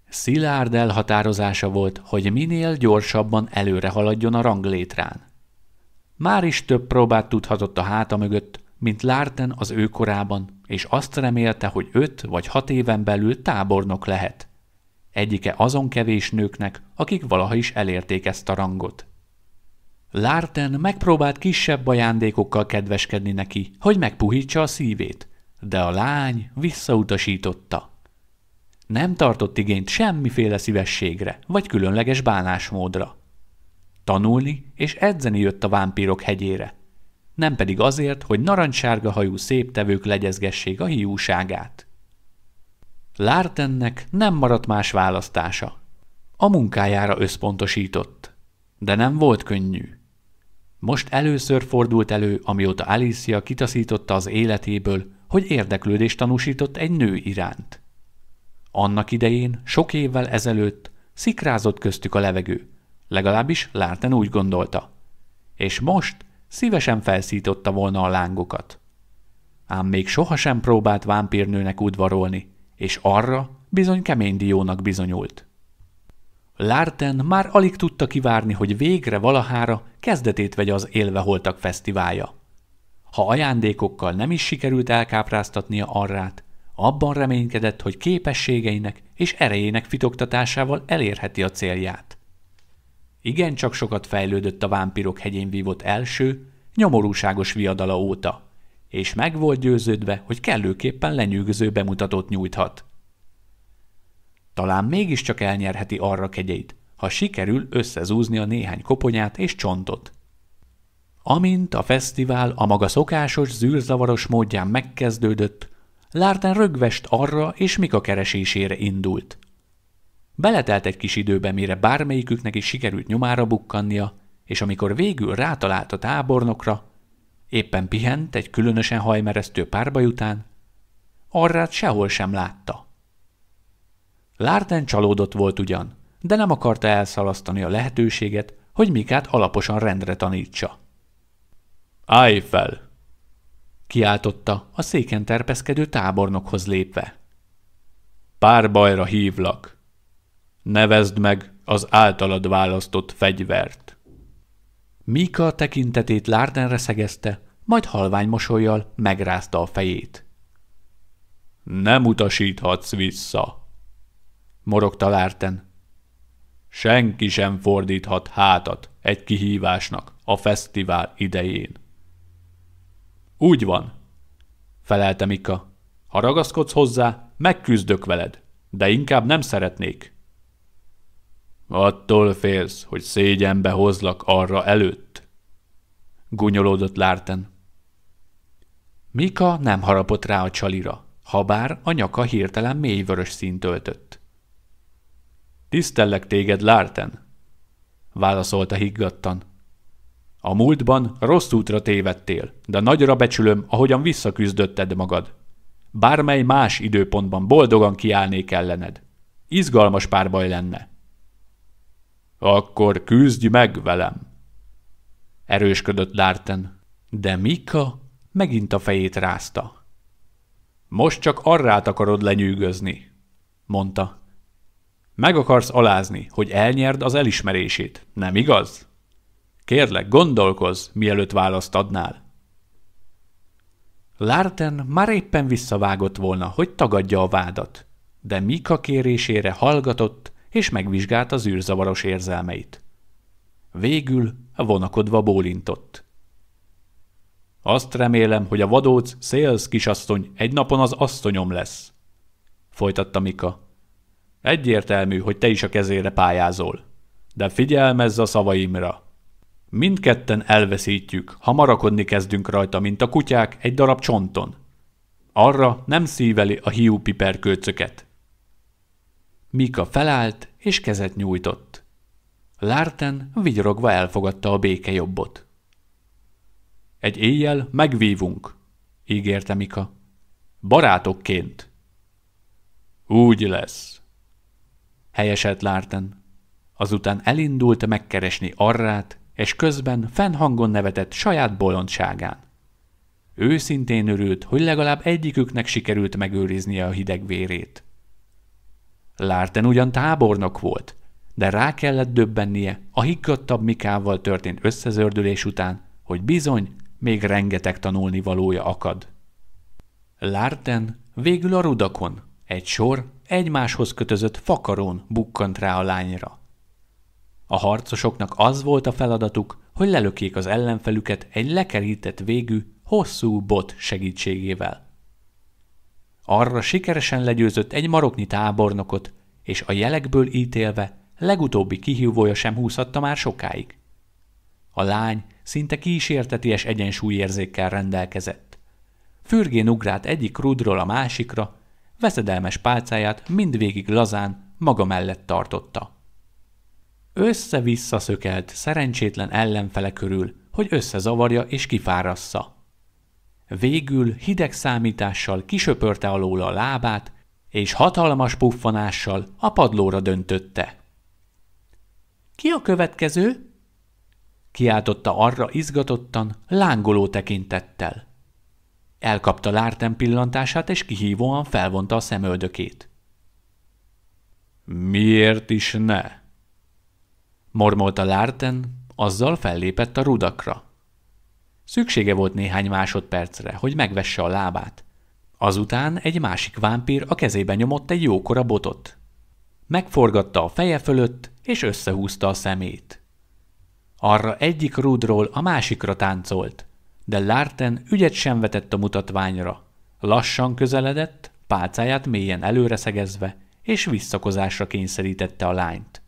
Szilárd elhatározása volt, hogy minél gyorsabban előre haladjon a ranglétrán. Már is több próbát tudhatott a háta mögött, mint Lárten az ő korában, és azt remélte, hogy öt vagy hat éven belül tábornok lehet. Egyike azon kevés nőknek, akik valaha is elérték ezt a rangot. Lárten megpróbált kisebb ajándékokkal kedveskedni neki, hogy megpuhítsa a szívét, de a lány visszautasította. Nem tartott igényt semmiféle szívességre vagy különleges bánásmódra. Tanulni és edzeni jött a vámpírok hegyére, nem pedig azért, hogy narancssárga hajú szép tevők legyezgessék a hiúságát. Lártennek nem maradt más választása. A munkájára összpontosított, de nem volt könnyű. Most először fordult elő, amióta Alicia kitaszította az életéből hogy érdeklődést tanúsított egy nő iránt. Annak idején, sok évvel ezelőtt szikrázott köztük a levegő, legalábbis Lárten úgy gondolta. És most szívesen felszította volna a lángokat. Ám még sohasem próbált vámpírnőnek udvarolni, és arra bizony kemény diónak bizonyult. Lárten már alig tudta kivárni, hogy végre valahára kezdetét vegy az Élveholtak fesztiválja. Ha ajándékokkal nem is sikerült elkápráztatnia arrát, abban reménykedett, hogy képességeinek és erejének fitoktatásával elérheti a célját. Igen, csak sokat fejlődött a vámpirok hegyén vívott első, nyomorúságos viadala óta, és meg volt győződve, hogy kellőképpen lenyűgöző bemutatót nyújthat. Talán mégiscsak elnyerheti arra kegyeit, ha sikerül összezúzni a néhány koponyát és csontot – Amint a fesztivál a maga szokásos, zűrzavaros módján megkezdődött, Lárten rögvest arra és Mika keresésére indult. Beletelt egy kis időbe, mire bármelyiküknek is sikerült nyomára bukkannia, és amikor végül rátalált a tábornokra, éppen pihent egy különösen hajmeresztő párbaj után, arrát sehol sem látta. Lárten csalódott volt ugyan, de nem akarta elszalasztani a lehetőséget, hogy Mikát alaposan rendre tanítsa. Állj fel! kiáltotta a széken terpeszkedő tábornokhoz lépve. bajra hívlak. Nevezd meg az általad választott fegyvert. Mika tekintetét Lárdenre szegezte, majd halvány mosolyjal megrázta a fejét. Nem utasíthatsz vissza, morogta Lárten. Senki sem fordíthat hátat egy kihívásnak a fesztivál idején. Úgy van, felelte Mika. Ha ragaszkodsz hozzá, megküzdök veled, de inkább nem szeretnék. Attól félsz, hogy szégyenbe hozlak arra előtt? Gunyolódott Lárten. Mika nem harapott rá a csalira, habár a nyaka hirtelen mélyvörös színt öltött. Tisztellek téged, Lárten, válaszolta higgadtan. A múltban rossz útra tévedtél, de nagyra becsülöm, ahogyan visszaküzdötted magad. Bármely más időpontban boldogan kiállnék ellened. Izgalmas párbaj lenne. Akkor küzdj meg velem! Erősködött Dárten, de Mika megint a fejét rázta. Most csak arrát akarod lenyűgözni, mondta. Meg akarsz alázni, hogy elnyerd az elismerését, nem igaz? Kérlek, gondolkozz, mielőtt választ adnál. Larten már éppen visszavágott volna, hogy tagadja a vádat, de Mika kérésére hallgatott és megvizsgált az űrzavaros érzelmeit. Végül vonakodva bólintott. Azt remélem, hogy a vadóc Szélsz kisasszony egy napon az asszonyom lesz, folytatta Mika. Egyértelmű, hogy te is a kezére pályázol, de figyelmezz a szavaimra! Mindketten elveszítjük, hamarakodni kezdünk rajta, mint a kutyák egy darab csonton. Arra nem szíveli a hiú piperkőcöket. Mika felállt és kezet nyújtott. Lárten vigyorogva elfogadta a béke jobbot. Egy éjjel megvívunk, ígérte Mika. Barátokként. Úgy lesz. Helyesett Lárten. Azután elindult megkeresni Arrát, és közben fennhangon nevetett saját bolondságán. Őszintén örült, hogy legalább egyiküknek sikerült megőriznie a hideg vérét. Lárten ugyan tábornok volt, de rá kellett döbbennie a higgadtabb Mikával történt összezördülés után, hogy bizony még rengeteg valója akad. Lárten végül a rudakon, egy sor egymáshoz kötözött fakarón bukkant rá a lányra. A harcosoknak az volt a feladatuk, hogy lelökjék az ellenfelüket egy lekerített végű, hosszú bot segítségével. Arra sikeresen legyőzött egy maroknyi tábornokot, és a jelekből ítélve legutóbbi kihívója sem húzhatta már sokáig. A lány szinte kísérteties egyensúlyérzékkel rendelkezett. Fürgén ugrált egyik rudról a másikra, veszedelmes pálcáját mindvégig lazán maga mellett tartotta össze-vissza szökelt szerencsétlen ellenfele körül, hogy összezavarja és kifárassza. Végül hideg számítással kisöpörte alól a lábát, és hatalmas puffanással a padlóra döntötte. Ki a következő? Kiáltotta arra izgatottan, lángoló tekintettel. Elkapta Lárten pillantását, és kihívóan felvonta a szemöldökét. Miért is ne? mormolta Lárten, azzal fellépett a rudakra. Szüksége volt néhány másodpercre, hogy megvesse a lábát. Azután egy másik vámpír a kezébe nyomott egy jókora botot. Megforgatta a feje fölött, és összehúzta a szemét. Arra egyik rúdról a másikra táncolt, de Lárten ügyet sem vetett a mutatványra. Lassan közeledett, pálcáját mélyen előre szegezve, és visszakozásra kényszerítette a lányt.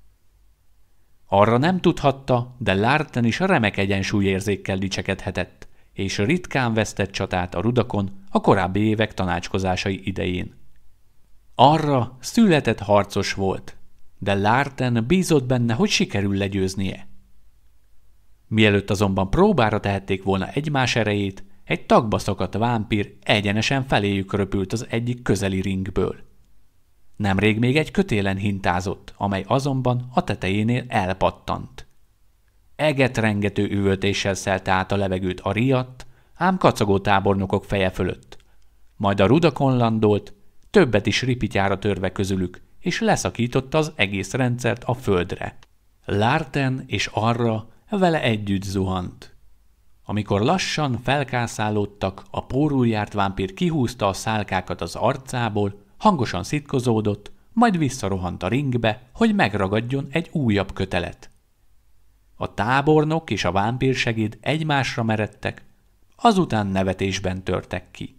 Arra nem tudhatta, de Larten is remek egyensúlyérzékkel dicsekedhetett, és ritkán vesztett csatát a rudakon a korábbi évek tanácskozásai idején. Arra született harcos volt, de Larten bízott benne, hogy sikerül legyőznie. Mielőtt azonban próbára tehették volna egymás erejét, egy tagba szakadt vámpír egyenesen feléjük röpült az egyik közeli ringből. Nemrég még egy kötélen hintázott, amely azonban a tetejénél elpattant. Eget rengető üvöltéssel szelte át a levegőt a riadt, ám kacagó tábornokok feje fölött. Majd a rudakon landolt, többet is ripityára törve közülük, és leszakította az egész rendszert a földre. Lárten és arra vele együtt zuhant. Amikor lassan felkászálódtak, a pórul járt vámpír kihúzta a szálkákat az arcából, hangosan szitkozódott, majd visszarohant a ringbe, hogy megragadjon egy újabb kötelet. A tábornok és a vámpírsegéd egymásra meredtek, azután nevetésben törtek ki.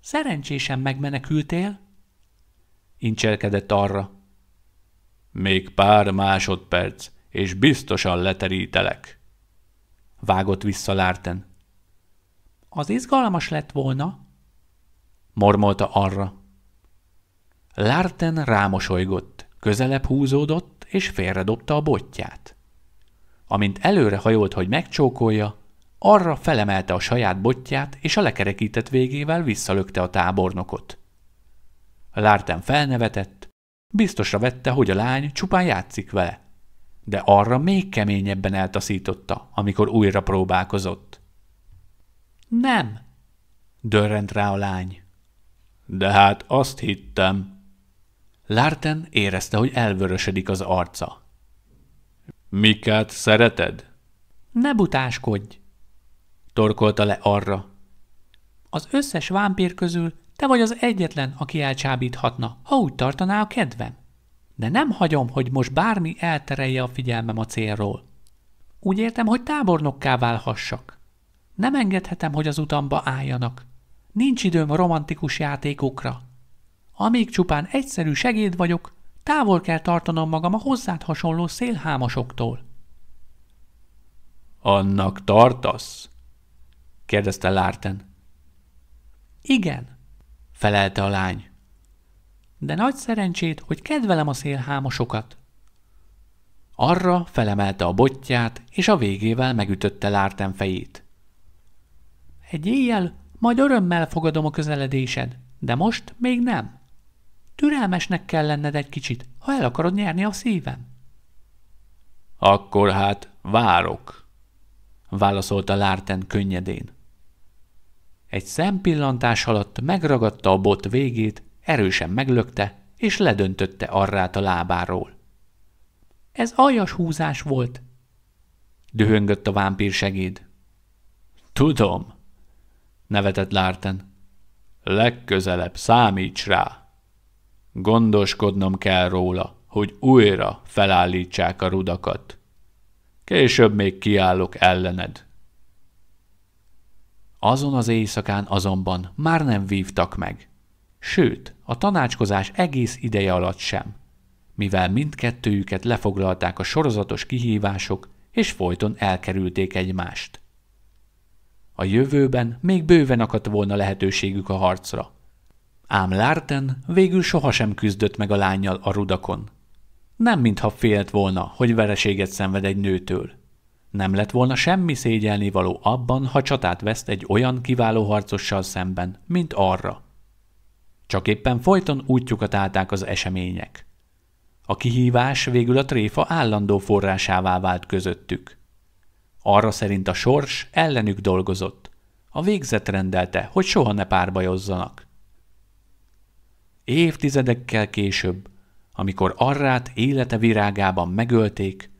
Szerencsésen megmenekültél? Incselkedett arra. Még pár másodperc, és biztosan leterítelek. Vágott vissza Lárten. Az izgalmas lett volna, mormolta arra. Larten rámosolygott, közelebb húzódott, és félredobta a botját. Amint előre hajolt, hogy megcsókolja, arra felemelte a saját botját, és a lekerekített végével visszalökte a tábornokot. Larten felnevetett, biztosra vette, hogy a lány csupán játszik vele, de arra még keményebben eltaszította, amikor újra próbálkozott. – Nem! – dörrent rá a lány. De hát azt hittem. Lárten érezte, hogy elvörösödik az arca. Mikát szereted? Ne butáskodj! Torkolta le arra. Az összes vámpír közül te vagy az egyetlen, aki elcsábíthatna, ha úgy tartaná a kedvem. De nem hagyom, hogy most bármi elterelje a figyelmem a célról. Úgy értem, hogy tábornokká válhassak. Nem engedhetem, hogy az utamba álljanak. Nincs időm a romantikus játékokra. Amíg csupán egyszerű segéd vagyok, távol kell tartanom magam a hozzád hasonló szélhámosoktól. Annak tartasz? kérdezte Lárten. Igen, felelte a lány. De nagy szerencsét, hogy kedvelem a szélhámosokat. Arra felemelte a botját, és a végével megütötte Lárten fejét. Egy éjjel majd örömmel fogadom a közeledésed, de most még nem. Türelmesnek kell lenned egy kicsit, ha el akarod nyerni a szívem. Akkor hát várok, válaszolta Lárten könnyedén. Egy szempillantás alatt megragadta a bot végét, erősen meglökte, és ledöntötte arrát a lábáról. Ez aljas húzás volt, dühöngött a vámpír segéd. Tudom, nevetett Lárten. Legközelebb számíts rá! Gondoskodnom kell róla, hogy újra felállítsák a rudakat. Később még kiállok ellened. Azon az éjszakán azonban már nem vívtak meg. Sőt, a tanácskozás egész ideje alatt sem, mivel mindkettőjüket lefoglalták a sorozatos kihívások, és folyton elkerülték egymást. A jövőben még bőven akadt volna lehetőségük a harcra. Ám Lárten végül sohasem küzdött meg a lányjal a rudakon. Nem mintha félt volna, hogy vereséget szenved egy nőtől. Nem lett volna semmi szégyelnivaló abban, ha csatát veszt egy olyan kiváló harcossal szemben, mint arra. Csak éppen folyton útjukat állták az események. A kihívás végül a tréfa állandó forrásává vált közöttük. Arra szerint a sors ellenük dolgozott. A végzet rendelte, hogy soha ne párbajozzanak. Évtizedekkel később, amikor Arrát élete virágában megölték,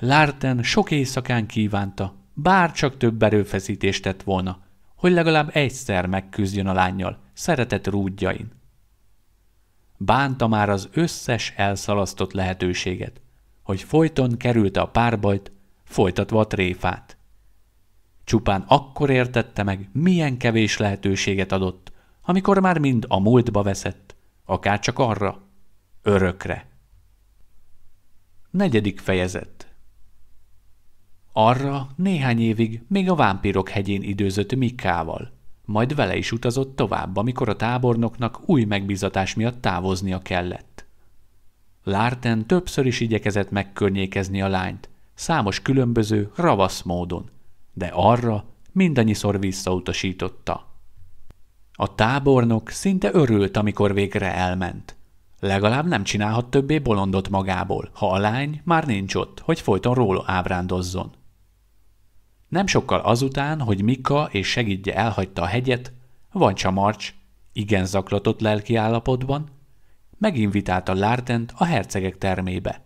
Lárten sok éjszakán kívánta, bár csak több erőfeszítést tett volna, hogy legalább egyszer megküzdjön a lányjal, szeretett rúdjain. Bánta már az összes elszalasztott lehetőséget, hogy folyton kerülte a párbajt, folytatva a tréfát. Csupán akkor értette meg, milyen kevés lehetőséget adott, amikor már mind a múltba veszett, akár csak arra, örökre. Negyedik fejezet Arra néhány évig még a vámpírok hegyén időzött Mikával, majd vele is utazott tovább, amikor a tábornoknak új megbizatás miatt távoznia kellett. Lárten többször is igyekezett megkörnyékezni a lányt, számos különböző, ravasz módon, de arra mindannyiszor visszautasította. A tábornok szinte örült, amikor végre elment. Legalább nem csinálhat többé bolondot magából, ha a lány már nincs ott, hogy folyton róla ábrándozzon. Nem sokkal azután, hogy Mika és segítje elhagyta a hegyet, Vancsa Marcs, igen zaklatott lelkiállapotban, meginvitálta Lártent a hercegek termébe –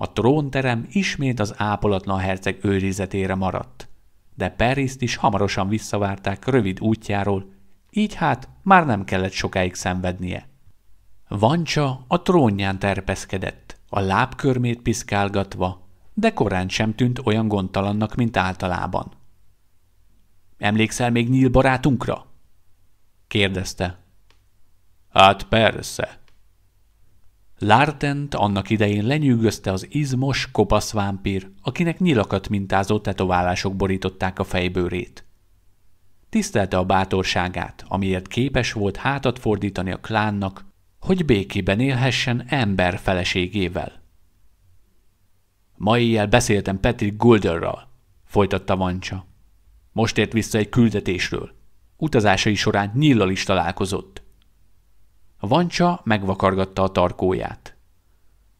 a trónterem ismét az ápolatlan herceg őrizetére maradt, de Periszt is hamarosan visszavárták rövid útjáról, így hát már nem kellett sokáig szenvednie. Vancsa a trónján terpeszkedett, a lábkörmét piszkálgatva, de korán sem tűnt olyan gondtalannak, mint általában. Emlékszel még Nyíl barátunkra? kérdezte. Hát persze, Lártent annak idején lenyűgözte az izmos, kopasz vámpír, akinek nyilakat mintázó tetoválások borították a fejbőrét. Tisztelte a bátorságát, amiért képes volt hátat fordítani a klánnak, hogy békében élhessen ember feleségével. Ma éjjel beszéltem Patrick Gulderral, folytatta Vancsa. Most ért vissza egy küldetésről. Utazásai során nyillal is találkozott. A vancsa megvakargatta a tarkóját.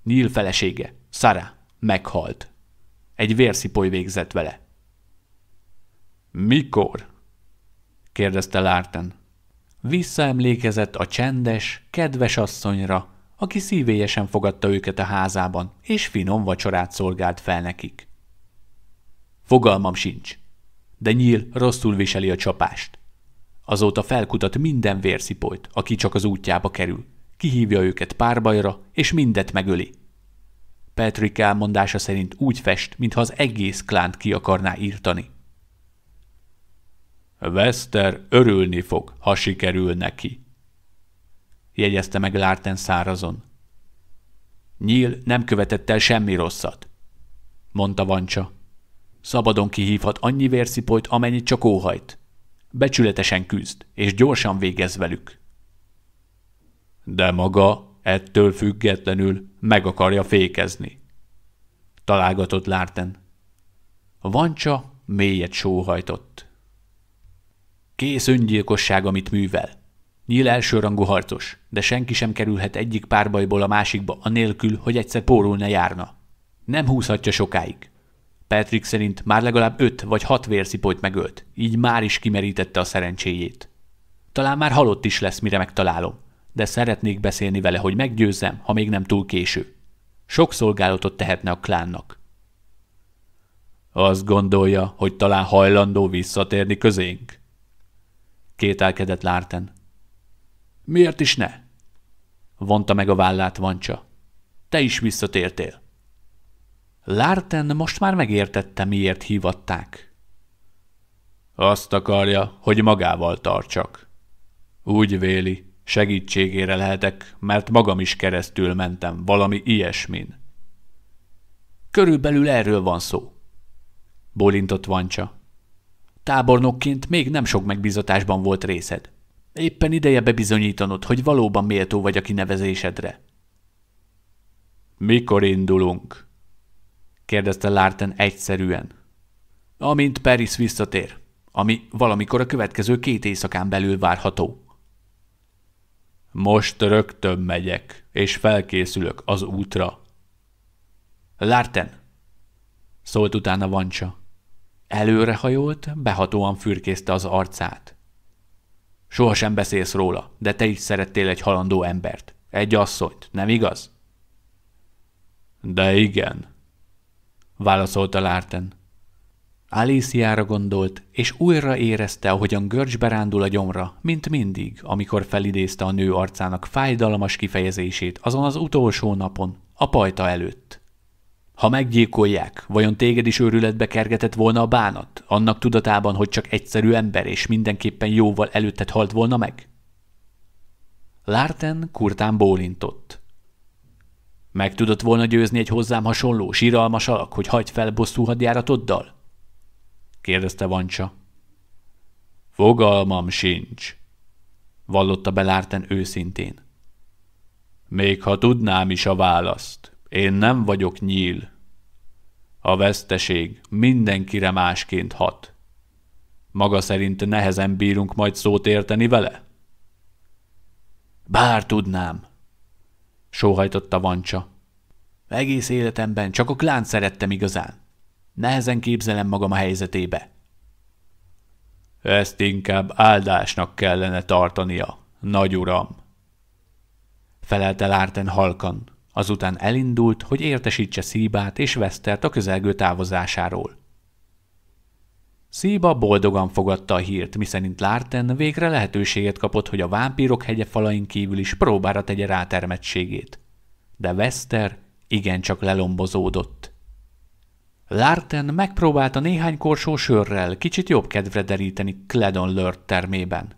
Nil felesége, Sara, meghalt. Egy vérszipoly végzett vele. Mikor? kérdezte Lárten. Visszaemlékezett a csendes, kedves asszonyra, aki szívélyesen fogadta őket a házában, és finom vacsorát szolgált fel nekik. Fogalmam sincs, de Nyíl rosszul viseli a csapást. Azóta felkutat minden vérszipolyt, aki csak az útjába kerül. Kihívja őket párbajra, és mindet megöli. Patrick elmondása szerint úgy fest, mintha az egész klánt ki akarná írtani. Wester örülni fog, ha sikerül neki, jegyezte meg Larten szárazon. Nyíl nem követett el semmi rosszat, mondta Vancsa. Szabadon kihívhat annyi vérszipolyt, amennyit csak óhajt becsületesen küzd, és gyorsan végez velük. De maga ettől függetlenül meg akarja fékezni. Találgatott Lárten. Vancsa mélyet sóhajtott. Kész öngyilkosság, amit művel. Nyíl elsőrangú harcos, de senki sem kerülhet egyik párbajból a másikba anélkül, hogy egyszer pórul ne járna. Nem húzhatja sokáig. Patrick szerint már legalább öt vagy hat vérszipolyt megölt, így már is kimerítette a szerencséjét. Talán már halott is lesz, mire megtalálom, de szeretnék beszélni vele, hogy meggyőzzem, ha még nem túl késő. Sok szolgálatot tehetne a klánnak. Azt gondolja, hogy talán hajlandó visszatérni közénk? Kételkedett Lárten. Miért is ne? Vonta meg a vállát Vancsa. Te is visszatértél. Lárten most már megértette, miért hívatták. Azt akarja, hogy magával tartsak. Úgy véli, segítségére lehetek, mert magam is keresztül mentem valami ilyesmin. Körülbelül erről van szó, bólintott Vancsa. Tábornokként még nem sok megbizatásban volt részed. Éppen ideje bebizonyítanod, hogy valóban méltó vagy a kinevezésedre. Mikor indulunk? kérdezte Larten egyszerűen. Amint Paris visszatér, ami valamikor a következő két éjszakán belül várható. Most rögtön megyek, és felkészülök az útra. Larten! szólt utána Vancsa. Előrehajolt, behatóan fürkészte az arcát. Sohasem beszélsz róla, de te is szerettél egy halandó embert. Egy asszonyt, nem igaz? De igen, válaszolta Lárten. Alíciára gondolt, és újra érezte, ahogyan görcs berándul a gyomra, mint mindig, amikor felidézte a nő arcának fájdalmas kifejezését azon az utolsó napon, a pajta előtt. Ha meggyilkolják, vajon téged is őrületbe kergetett volna a bánat, annak tudatában, hogy csak egyszerű ember és mindenképpen jóval előtted halt volna meg? Lárten kurtán bólintott. Meg tudott volna győzni egy hozzám hasonló, síralmas alak, hogy hagyd fel bosszú hadjáratoddal? kérdezte Vancsa. Fogalmam sincs, vallotta Belárten őszintén. Még ha tudnám is a választ, én nem vagyok nyíl. A veszteség mindenkire másként hat. Maga szerint nehezen bírunk majd szót érteni vele? Bár tudnám, sóhajtotta Vancsa. Egész életemben csak a klánt szerettem igazán. Nehezen képzelem magam a helyzetébe. Ezt inkább áldásnak kellene tartania, nagy uram. Felelte Lárten halkan, azután elindult, hogy értesítse Szíbát és Vesztert a közelgő távozásáról. Szíba boldogan fogadta a hírt, miszerint Lárten végre lehetőséget kapott, hogy a vámpírok hegye falain kívül is próbára tegye rá termettségét. De Wester igencsak lelombozódott. Lárten megpróbálta néhány korsó sörrel kicsit jobb kedvre deríteni Kledon Lört termében,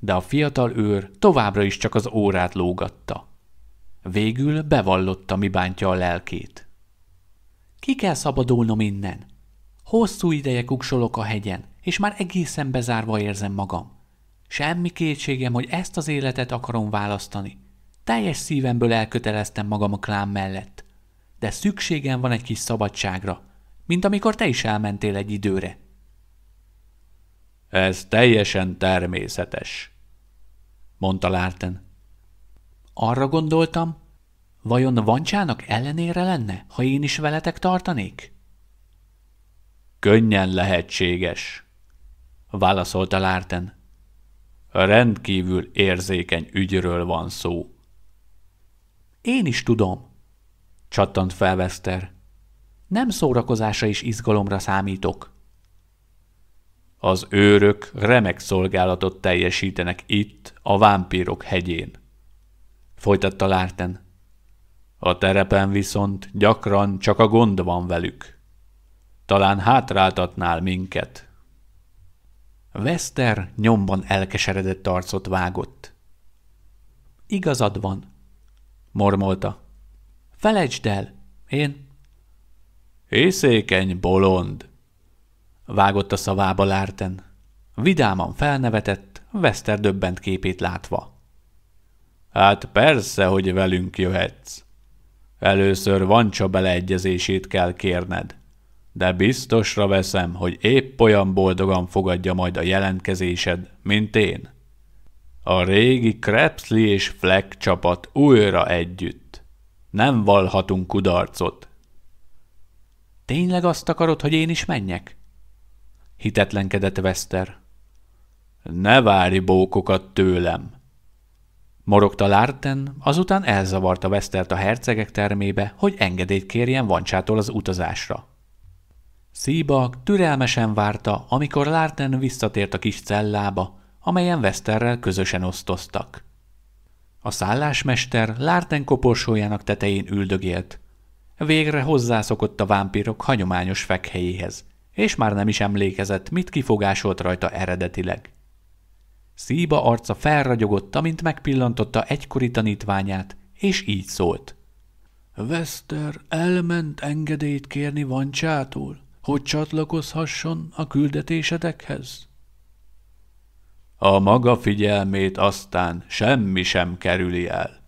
de a fiatal őr továbbra is csak az órát lógatta. Végül bevallotta, mi bántja a lelkét. Ki kell szabadulnom innen? Hosszú ideje kuksolok a hegyen, és már egészen bezárva érzem magam. Semmi kétségem, hogy ezt az életet akarom választani. Teljes szívemből elköteleztem magam a klám mellett. De szükségem van egy kis szabadságra, mint amikor te is elmentél egy időre. Ez teljesen természetes, mondta Lárten. Arra gondoltam, vajon Vancsának ellenére lenne, ha én is veletek tartanék? Könnyen lehetséges, válaszolta Lárten. Rendkívül érzékeny ügyről van szó. Én is tudom, csattant fel Wester. Nem szórakozásra is izgalomra számítok. Az őrök remek szolgálatot teljesítenek itt, a vámpírok hegyén. Folytatta Lárten. A terepen viszont gyakran csak a gond van velük talán hátráltatnál minket. Veszter nyomban elkeseredett arcot vágott. Igazad van, mormolta. Felejtsd el, én... Észékeny bolond, vágott a szavába Lárten. Vidáman felnevetett, Veszter döbbent képét látva. Hát persze, hogy velünk jöhetsz. Először Vancsa beleegyezését kell kérned de biztosra veszem, hogy épp olyan boldogan fogadja majd a jelentkezésed, mint én. A régi Krebsli és Fleck csapat újra együtt. Nem valhatunk kudarcot. Tényleg azt akarod, hogy én is menjek? Hitetlenkedett Veszter. Ne várj bókokat tőlem! Morogta Larten, azután elzavarta Vesztert a hercegek termébe, hogy engedélyt kérjen Vancsától az utazásra. Szíba türelmesen várta, amikor Larten visszatért a kis cellába, amelyen Westerrel közösen osztoztak. A szállásmester Larten koporsójának tetején üldögélt. Végre hozzászokott a vámpírok hagyományos fekhelyéhez, és már nem is emlékezett, mit kifogásolt rajta eredetileg. Szíba arca felragyogott, amint megpillantotta egykori tanítványát, és így szólt. Wester elment engedélyt kérni Vancsától hogy csatlakozhasson a küldetésetekhez? A maga figyelmét aztán semmi sem kerüli el,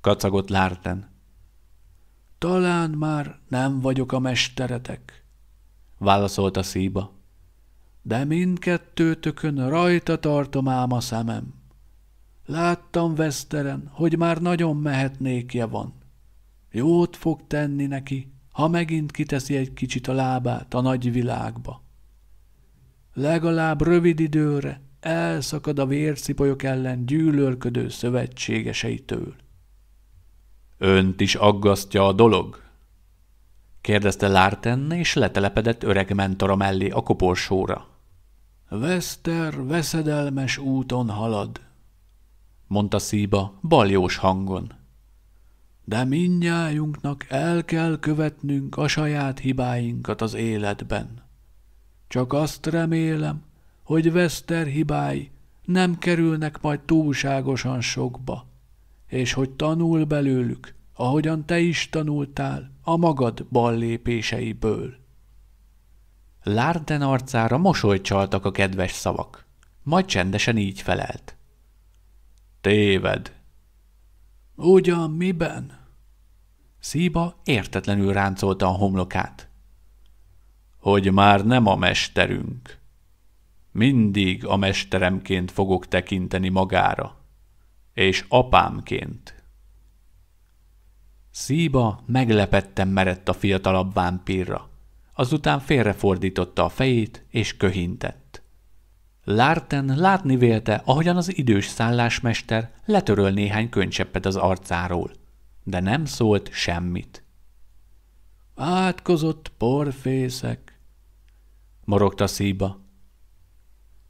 kacagott Lárten. Talán már nem vagyok a mesteretek, válaszolta Szíba. De mindkettőtökön rajta tartom ám a szemem. Láttam Veszteren, hogy már nagyon mehetnékje van. Jót fog tenni neki, ha megint kiteszi egy kicsit a lábát a nagy világba. Legalább rövid időre elszakad a vércipolyok ellen gyűlölködő szövetségeseitől. Önt is aggasztja a dolog? kérdezte Lárten, és letelepedett öreg mentora mellé a koporsóra. Veszter veszedelmes úton halad, mondta Szíba baljós hangon de mindnyájunknak el kell követnünk a saját hibáinkat az életben. Csak azt remélem, hogy Veszter hibái nem kerülnek majd túlságosan sokba, és hogy tanul belőlük, ahogyan te is tanultál a magad ballépéseiből. Lárden arcára mosolyt csaltak a kedves szavak, majd csendesen így felelt. Téved. Ugyan miben? Szíba értetlenül ráncolta a homlokát. Hogy már nem a mesterünk. Mindig a mesteremként fogok tekinteni magára. És apámként. Szíba meglepetten merett a fiatalabb vámpírra. Azután félrefordította a fejét, és köhintett. Lárten látni vélte, ahogyan az idős szállásmester letöröl néhány könycseppet az arcáról de nem szólt semmit. Átkozott porfészek, morogta szíba.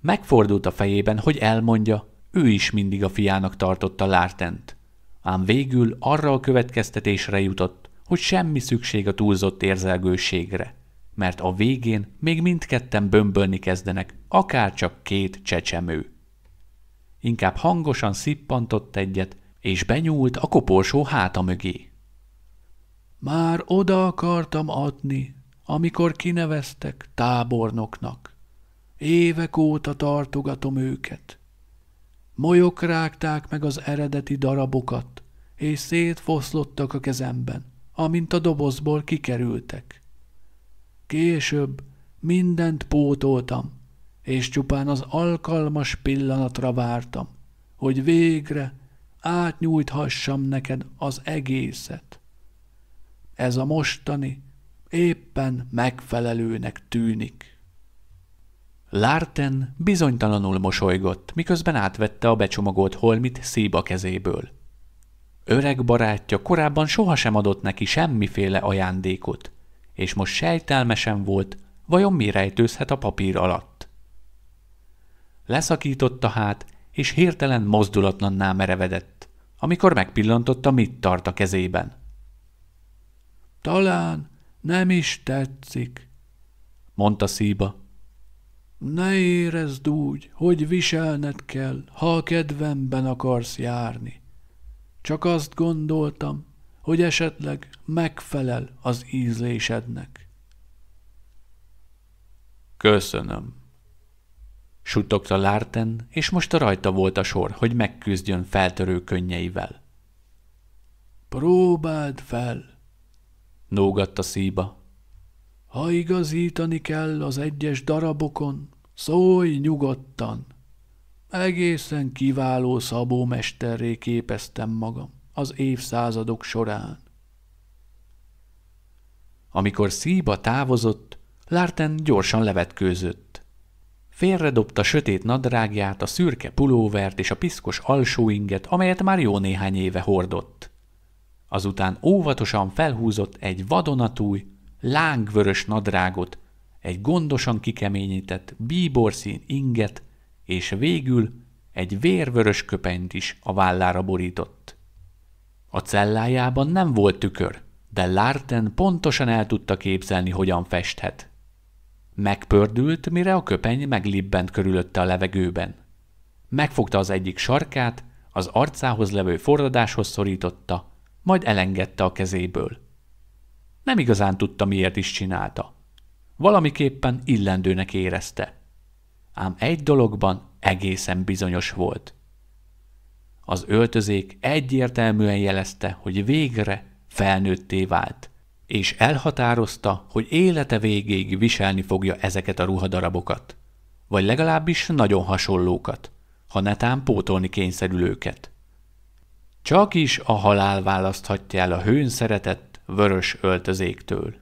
Megfordult a fejében, hogy elmondja, ő is mindig a fiának tartotta Lártent, ám végül arra a következtetésre jutott, hogy semmi szükség a túlzott érzelgőségre, mert a végén még mindketten bömbölni kezdenek, akár csak két csecsemő. Inkább hangosan szippantott egyet, és benyúlt a koporsó háta mögé. Már oda akartam adni, amikor kineveztek tábornoknak. Évek óta tartogatom őket. Molyok rágták meg az eredeti darabokat, és szétfoszlottak a kezemben, amint a dobozból kikerültek. Később mindent pótoltam, és csupán az alkalmas pillanatra vártam, hogy végre átnyújthassam neked az egészet. Ez a mostani éppen megfelelőnek tűnik. Lárten bizonytalanul mosolygott, miközben átvette a becsomagolt holmit szíba kezéből. Öreg barátja korábban sohasem adott neki semmiféle ajándékot, és most sejtelmesen volt, vajon mi rejtőzhet a papír alatt. Leszakította hát, és hirtelen mozdulatlanná merevedett, amikor megpillantotta, mit tart a kezében. Talán nem is tetszik, mondta Szíba. Ne érezd úgy, hogy viselned kell, ha a kedvemben akarsz járni. Csak azt gondoltam, hogy esetleg megfelel az ízlésednek. Köszönöm. Suttogta Lárten, és most a rajta volt a sor, hogy megküzdjön feltörő könnyeivel. Próbáld fel! nógatta szíba. Ha igazítani kell az egyes darabokon, szólj nyugodtan. Egészen kiváló szabómesterré képeztem magam az évszázadok során. Amikor Szíba távozott, Lárten gyorsan levetkőzött. Félredobta sötét nadrágját, a szürke pulóvert és a piszkos alsóinget, amelyet már jó néhány éve hordott. Azután óvatosan felhúzott egy vadonatúj, lángvörös nadrágot, egy gondosan kikeményített bíborszín inget, és végül egy vérvörös köpenyt is a vállára borított. A cellájában nem volt tükör, de Larten pontosan el tudta képzelni, hogyan festhet. Megpördült, mire a köpeny meglibbent körülötte a levegőben. Megfogta az egyik sarkát, az arcához levő forradáshoz szorította, majd elengedte a kezéből. Nem igazán tudta, miért is csinálta. Valamiképpen illendőnek érezte. Ám egy dologban egészen bizonyos volt. Az öltözék egyértelműen jelezte, hogy végre felnőtté vált és elhatározta, hogy élete végéig viselni fogja ezeket a ruhadarabokat, vagy legalábbis nagyon hasonlókat, ha netán pótolni kényszerül őket. Csak is a halál választhatja el a hőn szeretett, vörös öltözéktől.